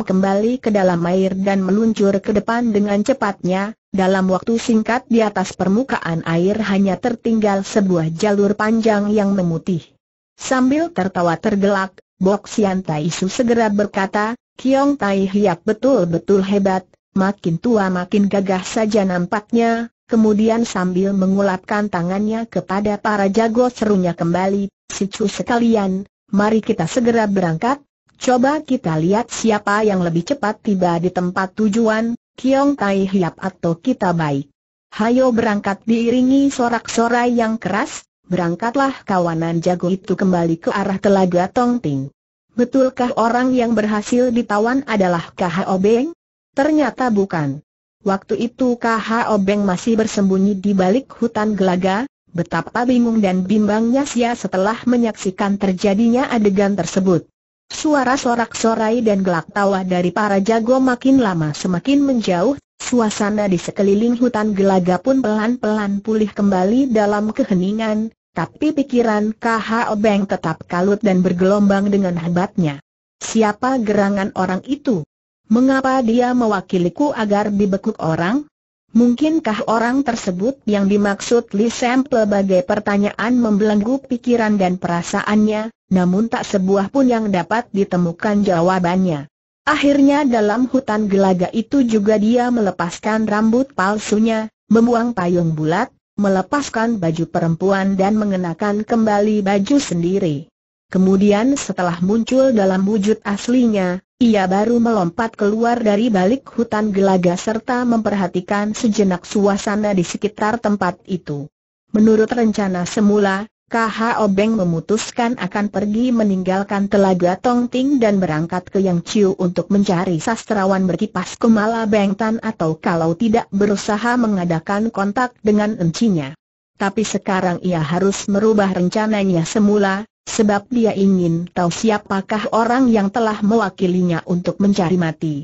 kembali ke dalam air dan meluncur ke depan dengan cepatnya Dalam waktu singkat di atas permukaan air hanya tertinggal sebuah jalur panjang yang memutih Sambil tertawa tergelak, Bok Sian Tai Su segera berkata Kiong Tai Hiap betul-betul hebat, makin tua makin gagah saja nampaknya Kemudian sambil mengulapkan tangannya kepada para jago serunya kembali, Sicu sekalian, mari kita segera berangkat, coba kita lihat siapa yang lebih cepat tiba di tempat tujuan, Kiong Tai Hiap atau kita baik. Hayo berangkat diiringi sorak-sorai yang keras, berangkatlah kawanan jago itu kembali ke arah telaga Tongting. Betulkah orang yang berhasil ditawan adalah KHO Beng? Ternyata bukan. Waktu itu KH Obeng masih bersembunyi di balik hutan gelaga, betapa bingung dan bimbangnya Sia setelah menyaksikan terjadinya adegan tersebut. Suara sorak-sorai dan gelak tawa dari para jago makin lama semakin menjauh, suasana di sekeliling hutan gelaga pun pelan-pelan pulih kembali dalam keheningan, tapi pikiran KH Obeng tetap kalut dan bergelombang dengan hebatnya. Siapa gerangan orang itu? Mengapa dia mewakiliku agar dibekuk orang? Mungkinkah orang tersebut yang dimaksud Li Sam pertanyaan membelenggu pikiran dan perasaannya, namun tak sebuah pun yang dapat ditemukan jawabannya. Akhirnya dalam hutan gelaga itu juga dia melepaskan rambut palsunya, membuang payung bulat, melepaskan baju perempuan dan mengenakan kembali baju sendiri. Kemudian setelah muncul dalam wujud aslinya, ia baru melompat keluar dari balik hutan gelaga serta memperhatikan sejenak suasana di sekitar tempat itu. Menurut rencana semula, KH Obeng memutuskan akan pergi meninggalkan Telaga Tongting dan berangkat ke Yang Chiu untuk mencari sastrawan berkipas Kumala Bengtan atau kalau tidak berusaha mengadakan kontak dengan encinya. Tapi sekarang ia harus merubah rencananya semula, sebab dia ingin tahu siapakah orang yang telah mewakilinya untuk mencari mati.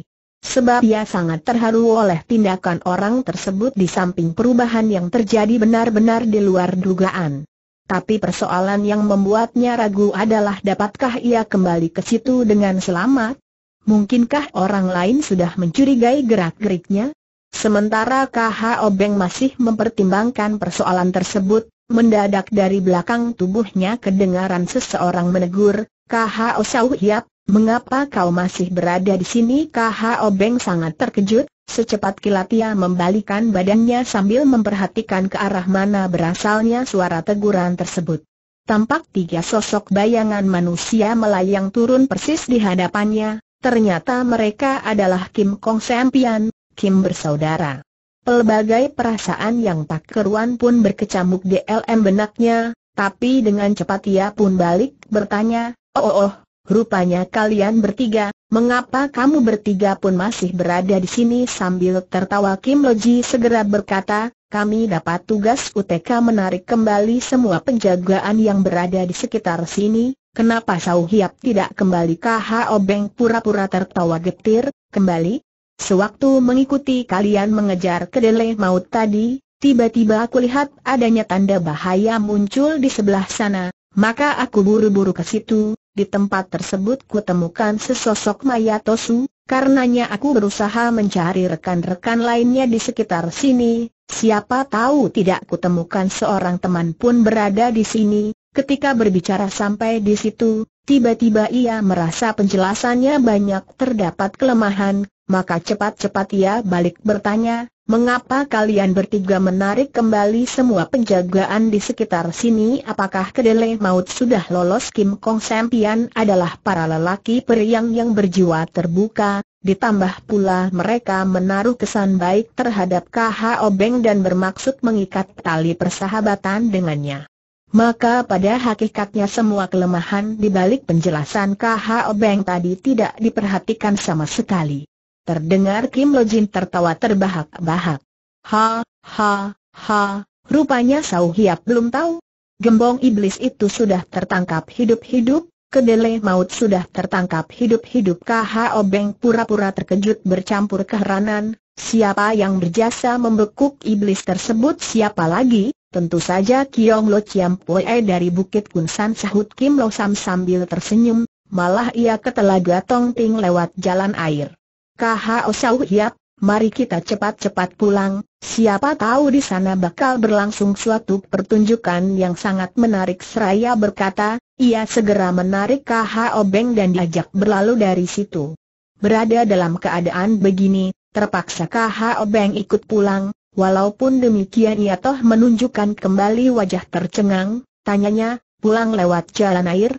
Sebab dia sangat terharu oleh tindakan orang tersebut di samping perubahan yang terjadi benar-benar di luar dugaan. Tapi persoalan yang membuatnya ragu adalah dapatkah ia kembali ke situ dengan selamat? Mungkinkah orang lain sudah mencurigai gerak-geriknya? Sementara KH Obeng masih mempertimbangkan persoalan tersebut, Mendadak dari belakang tubuhnya kedengaran seseorang menegur, K.H.O. Sau Hiap, mengapa kau masih berada di sini? K.H.O. Beng sangat terkejut, secepat kilat ia membalikan badannya sambil memperhatikan ke arah mana berasalnya suara teguran tersebut. Tampak tiga sosok bayangan manusia melayang turun persis di hadapannya, ternyata mereka adalah Kim Kong Sempian, Kim bersaudara. Pelbagai perasaan yang tak keruan pun berkecamuk di LM benaknya, tapi dengan cepat ia pun balik, bertanya, oh, oh, oh, rupanya kalian bertiga, mengapa kamu bertiga pun masih berada di sini sambil tertawa Kim Loji segera berkata, kami dapat tugas UTK menarik kembali semua penjagaan yang berada di sekitar sini, kenapa Sau Hiap tidak kembali KHO Beng pura-pura tertawa getir, kembali, Sewaktu mengikuti kalian mengejar kedelai maut tadi, tiba-tiba aku lihat adanya tanda bahaya muncul di sebelah sana, maka aku buru-buru ke situ, di tempat tersebut kutemukan sesosok mayat Tosu, karenanya aku berusaha mencari rekan-rekan lainnya di sekitar sini, siapa tahu tidak kutemukan seorang teman pun berada di sini, ketika berbicara sampai di situ, Tiba-tiba ia merasa penjelasannya banyak terdapat kelemahan, maka cepat-cepat ia balik bertanya, mengapa kalian bertiga menarik kembali semua penjagaan di sekitar sini? Apakah kedelai maut sudah lolos? Kim Kong sempian adalah para lelaki periang yang berjiwa terbuka, ditambah pula mereka menaruh kesan baik terhadap KH Obeng dan bermaksud mengikat tali persahabatan dengannya. Maka pada hakikatnya semua kelemahan di balik penjelasan KH Obeng tadi tidak diperhatikan sama sekali. Terdengar Kim Lojin tertawa terbahak-bahak. Ha, ha, ha, rupanya Sau Hiap belum tahu. Gembong iblis itu sudah tertangkap hidup-hidup, kedele maut sudah tertangkap hidup-hidup. K.H.O. Obeng pura-pura terkejut bercampur keheranan, siapa yang berjasa membekuk iblis tersebut siapa lagi? Tentu saja Kiong Lo Chiam Poe dari Bukit Kunsan sahut Kim Lo Sam sambil tersenyum, malah ia ke telaga Tong Ting lewat jalan air. Khao sauh Hiap, mari kita cepat-cepat pulang, siapa tahu di sana bakal berlangsung suatu pertunjukan yang sangat menarik seraya berkata, ia segera menarik Khao obeng dan diajak berlalu dari situ. Berada dalam keadaan begini, terpaksa Khao obeng ikut pulang, walaupun demikian ia toh menunjukkan kembali wajah tercengang, tanyanya, pulang lewat jalan air,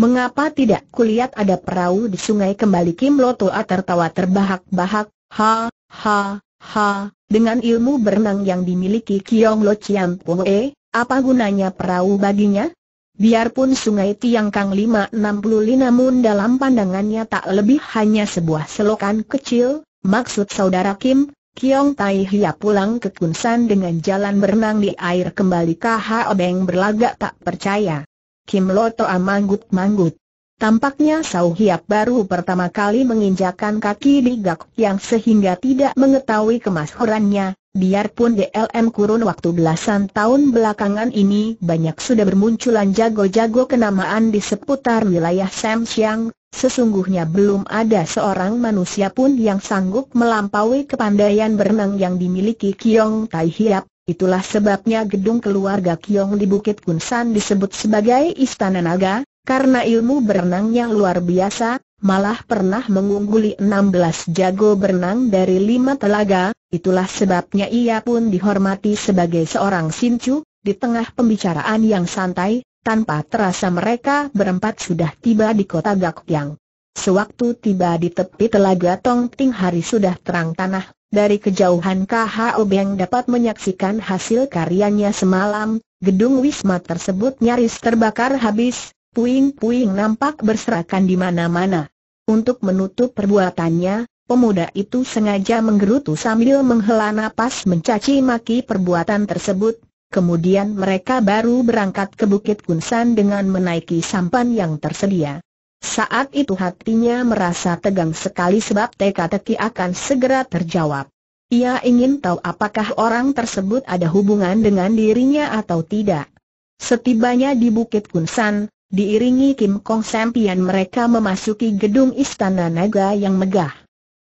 Mengapa tidak kulihat ada perahu di sungai kembali Kim Lotoa tertawa terbahak-bahak, ha, ha, ha, dengan ilmu berenang yang dimiliki Kiong Lo Chiam Pue, apa gunanya perahu baginya? Biarpun sungai Tiang Kang 560 namun dalam pandangannya tak lebih hanya sebuah selokan kecil, maksud saudara Kim, Kiong Tai Hia pulang ke Kunsan dengan jalan berenang di air kembali KH Obeng berlagak tak percaya. Kim Loto manggut-manggut. Tampaknya Sau Hiap baru pertama kali menginjakan kaki di gak yang sehingga tidak mengetahui kemasorannya, biarpun DLM kurun waktu belasan tahun belakangan ini banyak sudah bermunculan jago-jago kenamaan di seputar wilayah Samsiang, sesungguhnya belum ada seorang manusia pun yang sanggup melampaui kepandaian berenang yang dimiliki Kiong Tai Hiap, Itulah sebabnya gedung keluarga Kiong di Bukit Kunsan disebut sebagai Istana Naga, karena ilmu berenangnya luar biasa, malah pernah mengungguli 16 jago berenang dari lima telaga, itulah sebabnya ia pun dihormati sebagai seorang sincu, di tengah pembicaraan yang santai, tanpa terasa mereka berempat sudah tiba di kota Gakyang. Sewaktu tiba di tepi telaga Tong Ting hari sudah terang tanah, dari kejauhan KHO Beng dapat menyaksikan hasil karyanya semalam, gedung Wisma tersebut nyaris terbakar habis, puing-puing nampak berserakan di mana-mana. Untuk menutup perbuatannya, pemuda itu sengaja menggerutu sambil menghela napas mencaci maki perbuatan tersebut, kemudian mereka baru berangkat ke Bukit Kunsan dengan menaiki sampan yang tersedia. Saat itu hatinya merasa tegang sekali sebab teka-teki akan segera terjawab. Ia ingin tahu apakah orang tersebut ada hubungan dengan dirinya atau tidak. Setibanya di Bukit Kunsan, diiringi Kim Kong Sampian mereka memasuki gedung Istana Naga yang megah.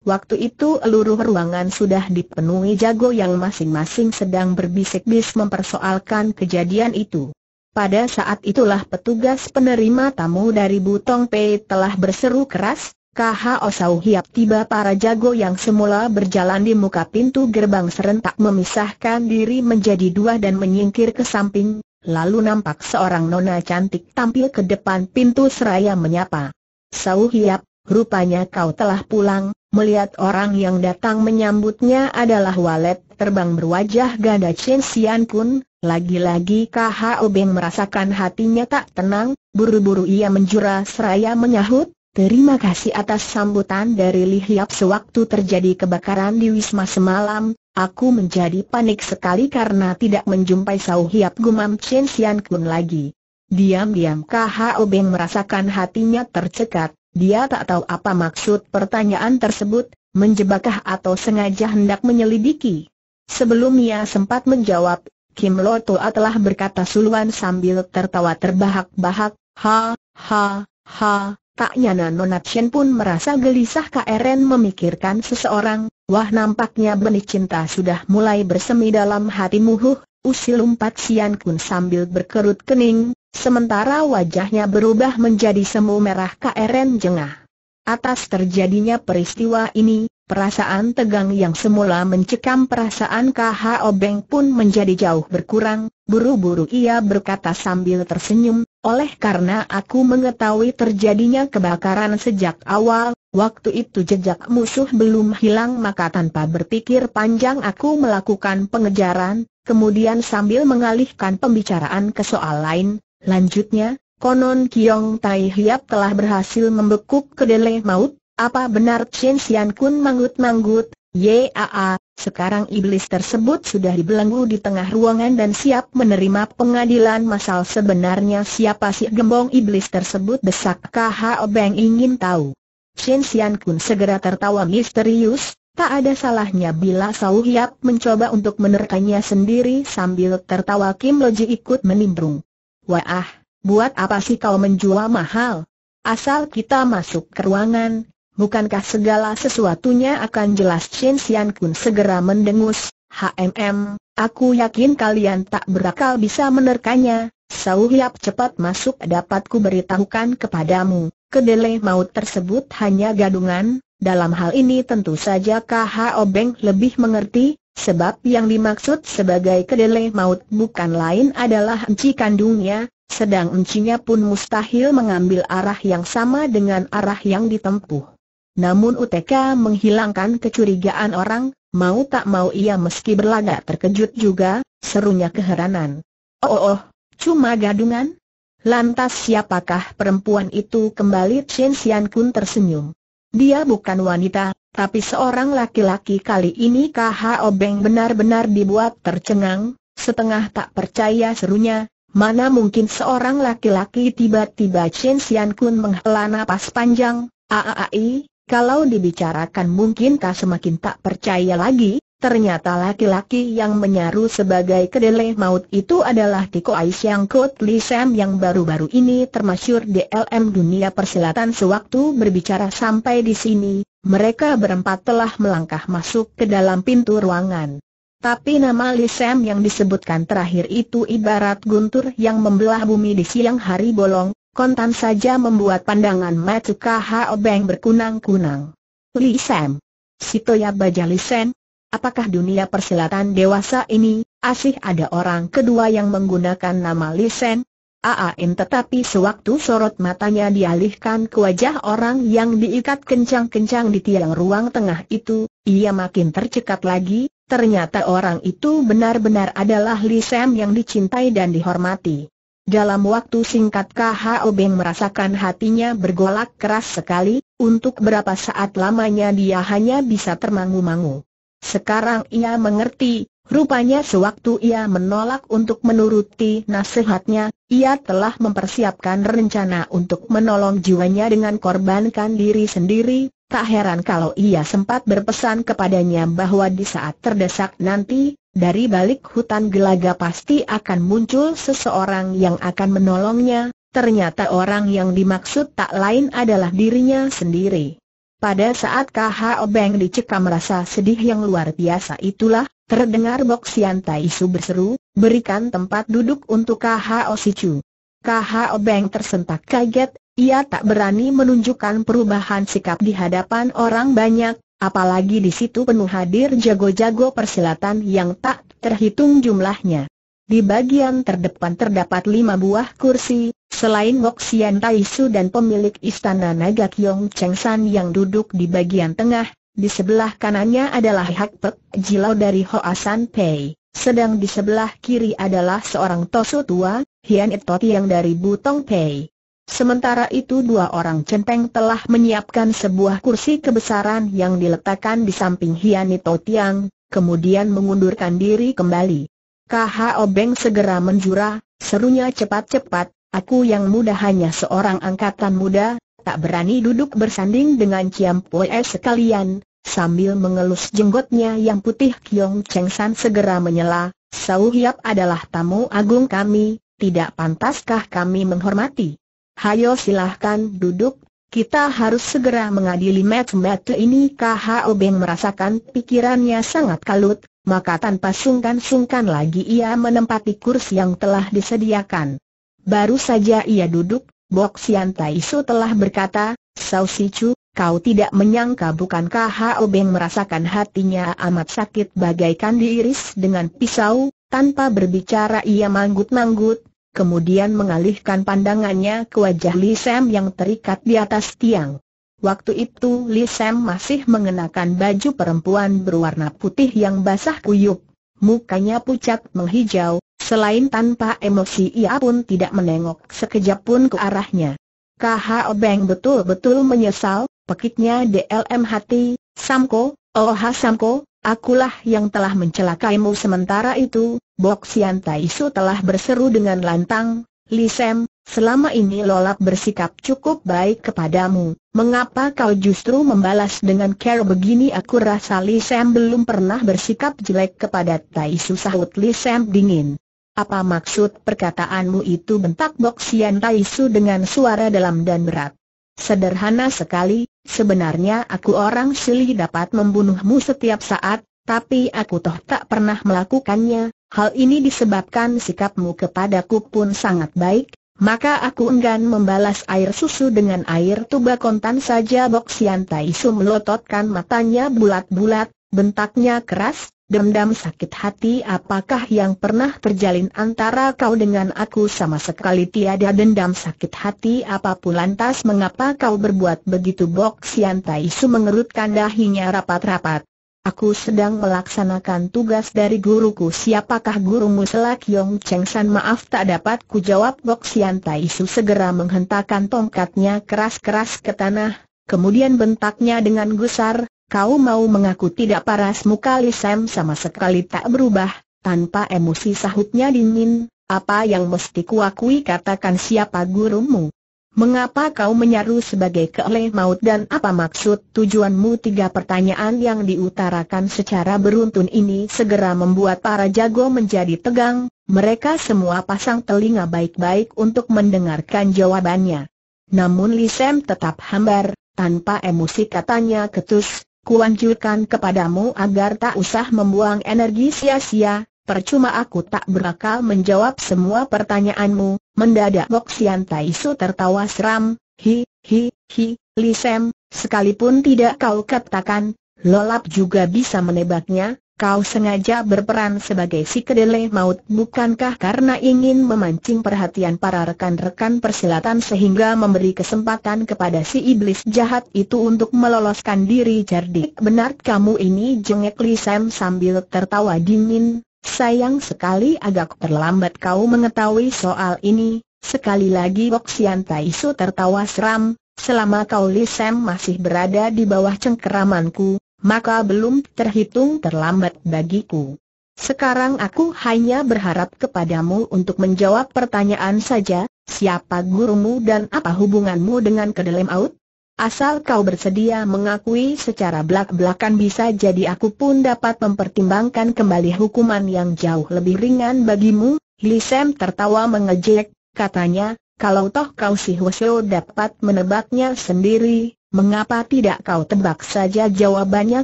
Waktu itu seluruh ruangan sudah dipenuhi jago yang masing-masing sedang berbisik-bis mempersoalkan kejadian itu. Pada saat itulah petugas penerima tamu dari Butong Pei telah berseru keras, Kha Osau Hiap tiba para jago yang semula berjalan di muka pintu gerbang serentak memisahkan diri menjadi dua dan menyingkir ke samping, lalu nampak seorang nona cantik tampil ke depan pintu seraya menyapa. Sau Hiap, rupanya kau telah pulang, melihat orang yang datang menyambutnya adalah walet terbang berwajah ganda Chen Sian Kun, lagi-lagi Kho Beng merasakan hatinya tak tenang, buru-buru ia menjura seraya menyahut, terima kasih atas sambutan dari Li Hiap sewaktu terjadi kebakaran di Wisma semalam, aku menjadi panik sekali karena tidak menjumpai Sau Hiap Gumam Chen Sian Kun lagi. Diam-diam Kho Beng merasakan hatinya tercekat, dia tak tahu apa maksud pertanyaan tersebut, menjebakah atau sengaja hendak menyelidiki. Sebelum ia sempat menjawab, Kim Lo Toa telah berkata Suluan sambil tertawa terbahak-bahak, ha, ha, ha, tak nyana Nona Chen pun merasa gelisah KRN memikirkan seseorang, wah nampaknya benih cinta sudah mulai bersemi dalam hatimu. muhuh, usil umpat Sian Kun sambil berkerut kening, sementara wajahnya berubah menjadi semu merah KRN jengah. Atas terjadinya peristiwa ini, Perasaan tegang yang semula mencekam perasaan KH Obeng pun menjadi jauh berkurang, buru-buru ia berkata sambil tersenyum, oleh karena aku mengetahui terjadinya kebakaran sejak awal, waktu itu jejak musuh belum hilang maka tanpa berpikir panjang aku melakukan pengejaran, kemudian sambil mengalihkan pembicaraan ke soal lain, lanjutnya, konon Kiong Tai Hiap telah berhasil membekuk kedelai maut, apa benar Chen Xian Kun manggut-manggut, Yaa, sekarang iblis tersebut sudah dibelenggu di tengah ruangan dan siap menerima pengadilan masal sebenarnya siapa si gembong iblis tersebut desak KHO Beng ingin tahu. Chen Xian Kun segera tertawa misterius, tak ada salahnya bila Sau Hiap mencoba untuk menerkanya sendiri sambil tertawa Kim Loji ikut menimbrung. Wah, buat apa sih kau menjual mahal? Asal kita masuk ke ruangan, Bukankah segala sesuatunya akan jelas Chen Xian Kun segera mendengus, HMM, aku yakin kalian tak berakal bisa menerkanya, Sau Hiap cepat masuk dapat ku beritahukan kepadamu, kedelai maut tersebut hanya gadungan, dalam hal ini tentu saja KH Obeng lebih mengerti, sebab yang dimaksud sebagai kedelai maut bukan lain adalah enci kandungnya, sedang encinya pun mustahil mengambil arah yang sama dengan arah yang ditempuh. Namun UTK menghilangkan kecurigaan orang, mau tak mau ia meski berlagak terkejut juga, serunya keheranan. Oh, oh, oh cuma gadungan? Lantas siapakah perempuan itu kembali Chen Xian Kun tersenyum. Dia bukan wanita, tapi seorang laki-laki kali ini KH Obeng benar-benar dibuat tercengang, setengah tak percaya serunya, mana mungkin seorang laki-laki tiba-tiba Chen Xian Kun menghela napas panjang, aaai, kalau dibicarakan mungkin tak semakin tak percaya lagi, ternyata laki-laki yang menyaru sebagai kedelai maut itu adalah Tiko Aisyang Kot Li Sam yang baru-baru ini termasyur LM dunia persilatan sewaktu berbicara sampai di sini, mereka berempat telah melangkah masuk ke dalam pintu ruangan. Tapi nama Li Sam yang disebutkan terakhir itu ibarat guntur yang membelah bumi di siang hari bolong, kontan saja membuat pandangan mata Hao Beng berkunang-kunang. Li Sam. Sitoya Baja Li Sam. Apakah dunia persilatan dewasa ini, asih ada orang kedua yang menggunakan nama Li Sam? Aain tetapi sewaktu sorot matanya dialihkan ke wajah orang yang diikat kencang-kencang di tiang ruang tengah itu, ia makin tercekat lagi, ternyata orang itu benar-benar adalah Li Sam yang dicintai dan dihormati. Dalam waktu singkat K.H.O. Beng merasakan hatinya bergolak keras sekali, untuk berapa saat lamanya dia hanya bisa termangu-mangu. Sekarang ia mengerti, rupanya sewaktu ia menolak untuk menuruti nasihatnya, ia telah mempersiapkan rencana untuk menolong jiwanya dengan korbankan diri sendiri, tak heran kalau ia sempat berpesan kepadanya bahwa di saat terdesak nanti, dari balik hutan gelaga pasti akan muncul seseorang yang akan menolongnya, ternyata orang yang dimaksud tak lain adalah dirinya sendiri. Pada saat KH Obeng dicekam rasa sedih yang luar biasa itulah, terdengar Boksian Taisu berseru, berikan tempat duduk untuk KH Osicu. KH Obeng tersentak kaget, ia tak berani menunjukkan perubahan sikap di hadapan orang banyak, Apalagi di situ penuh hadir jago-jago persilatan yang tak terhitung jumlahnya. Di bagian terdepan terdapat lima buah kursi, selain Ngok Sian Su dan pemilik istana naga Kyong Cheng San yang duduk di bagian tengah, di sebelah kanannya adalah Hak Pek Jilau dari Hoa San Pei, sedang di sebelah kiri adalah seorang Tosu tua, Hian Etot yang dari Butong Pei. Sementara itu dua orang centeng telah menyiapkan sebuah kursi kebesaran yang diletakkan di samping Hianito Tiang, kemudian mengundurkan diri kembali. KHO Beng segera menjura, serunya cepat-cepat, aku yang muda hanya seorang angkatan muda, tak berani duduk bersanding dengan Ciam Poe sekalian, sambil mengelus jenggotnya yang putih Kiong Cheng San segera menyela, Sau Hiap adalah tamu agung kami, tidak pantaskah kami menghormati? hayo silahkan duduk, kita harus segera mengadili match match ini K.H.O. Beng merasakan pikirannya sangat kalut, maka tanpa sungkan-sungkan lagi ia menempati kursi yang telah disediakan. Baru saja ia duduk, Bok Sian Tai Su telah berkata, Sao Si Chu, kau tidak menyangka bukan K.H.O. Beng merasakan hatinya amat sakit bagaikan diiris dengan pisau, tanpa berbicara ia manggut-manggut, kemudian mengalihkan pandangannya ke wajah Li Sam yang terikat di atas tiang. Waktu itu Li Sam masih mengenakan baju perempuan berwarna putih yang basah kuyup, mukanya pucat menghijau, selain tanpa emosi ia pun tidak menengok sekejap pun ke arahnya. KHO Obeng betul-betul menyesal, pekiknya DLM hati, Samko, oh Samko, akulah yang telah mencelakaimu sementara itu, Bok Sian Taisu telah berseru dengan lantang, Lisem, selama ini Lolak bersikap cukup baik kepadamu, mengapa kau justru membalas dengan care begini aku rasa Lisem belum pernah bersikap jelek kepada Taisu sahut Lisem dingin. Apa maksud perkataanmu itu bentak Bok Sian Taisu dengan suara dalam dan berat. Sederhana sekali, sebenarnya aku orang sili dapat membunuhmu setiap saat, tapi aku toh tak pernah melakukannya, hal ini disebabkan sikapmu kepadaku pun sangat baik, maka aku enggan membalas air susu dengan air tuba kontan saja Bok Sian Tai melototkan matanya bulat-bulat, bentaknya keras, dendam sakit hati apakah yang pernah terjalin antara kau dengan aku sama sekali tiada dendam sakit hati apapun lantas mengapa kau berbuat begitu Bok Sian Tai mengerutkan dahinya rapat-rapat. Aku sedang melaksanakan tugas dari guruku Siapakah gurumu selak Yong Cheng San Maaf tak dapat ku jawab Bok Sian Tai Su segera menghentakkan tongkatnya keras-keras ke tanah Kemudian bentaknya dengan gusar Kau mau mengaku tidak paras? Muka Li Sam sama sekali tak berubah Tanpa emosi sahutnya dingin Apa yang mesti kuakui katakan siapa gurumu Mengapa kau menyaru sebagai keleh maut dan apa maksud tujuanmu? Tiga pertanyaan yang diutarakan secara beruntun ini segera membuat para jago menjadi tegang, mereka semua pasang telinga baik-baik untuk mendengarkan jawabannya. Namun Lisem tetap hambar, tanpa emosi katanya ketus, kuanjurkan kepadamu agar tak usah membuang energi sia-sia, Percuma aku tak berakal menjawab semua pertanyaanmu, mendadak Mok Sian tertawa seram, hi, hi, hi, Li sekalipun tidak kau katakan, lolap juga bisa menebaknya, kau sengaja berperan sebagai si kedele maut bukankah karena ingin memancing perhatian para rekan-rekan persilatan sehingga memberi kesempatan kepada si iblis jahat itu untuk meloloskan diri Jardik, benar kamu ini jengek Lisem sambil tertawa dingin, Sayang sekali agak terlambat kau mengetahui soal ini, sekali lagi Bok Sian Tai tertawa seram, selama kau Lisem masih berada di bawah cengkeramanku, maka belum terhitung terlambat bagiku. Sekarang aku hanya berharap kepadamu untuk menjawab pertanyaan saja, siapa gurumu dan apa hubunganmu dengan kedelai out? Asal kau bersedia mengakui secara belak-belakan bisa jadi aku pun dapat mempertimbangkan kembali hukuman yang jauh lebih ringan bagimu, Lisem tertawa mengejek, katanya, kalau toh kau si Hwasyo dapat menebaknya sendiri, mengapa tidak kau tebak saja jawabannya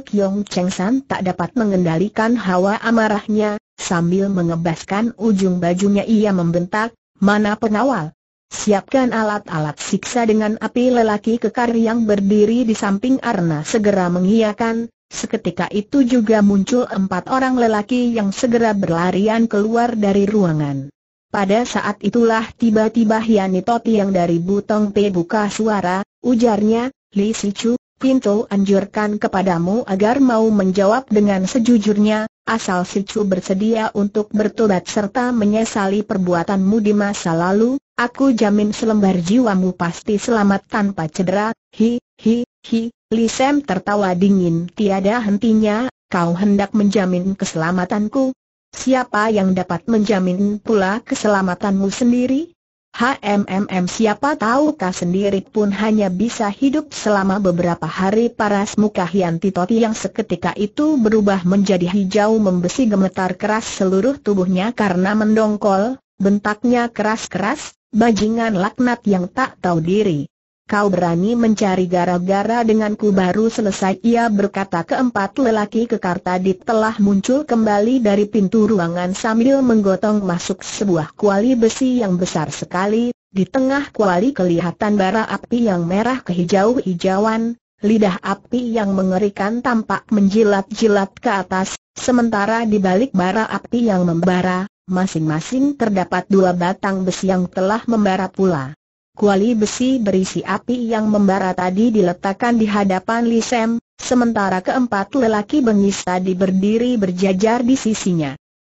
Kyong Cheng San tak dapat mengendalikan hawa amarahnya, sambil mengebaskan ujung bajunya ia membentak, mana pengawal, Siapkan alat-alat siksa dengan api lelaki kekar yang berdiri di samping Arna segera mengiyakan, seketika itu juga muncul empat orang lelaki yang segera berlarian keluar dari ruangan. Pada saat itulah tiba-tiba Hiani Toti yang dari Butong P buka suara, ujarnya, Li Sichu, Pinto anjurkan kepadamu agar mau menjawab dengan sejujurnya, asal Sichu bersedia untuk bertobat serta menyesali perbuatanmu di masa lalu, Aku jamin selembar jiwamu pasti selamat tanpa cedera, hi, hi, hi, Li Sam tertawa dingin tiada hentinya, kau hendak menjamin keselamatanku? Siapa yang dapat menjamin pula keselamatanmu sendiri? HMMM siapa tahu kau sendiri pun hanya bisa hidup selama beberapa hari paras muka Hian Titoti yang seketika itu berubah menjadi hijau membesi gemetar keras seluruh tubuhnya karena mendongkol, bentaknya keras-keras, Bajingan laknat yang tak tahu diri. Kau berani mencari gara-gara denganku baru selesai ia berkata keempat lelaki kekar tadi telah muncul kembali dari pintu ruangan sambil menggotong masuk sebuah kuali besi yang besar sekali, di tengah kuali kelihatan bara api yang merah kehijau-hijauan, lidah api yang mengerikan tampak menjilat-jilat ke atas, sementara di balik bara api yang membara, Masing-masing terdapat dua batang besi yang telah membara pula. Kuali besi berisi api yang membara tadi diletakkan di hadapan Lisem, sementara keempat lelaki bengis tadi berdiri berjajar di sisinya.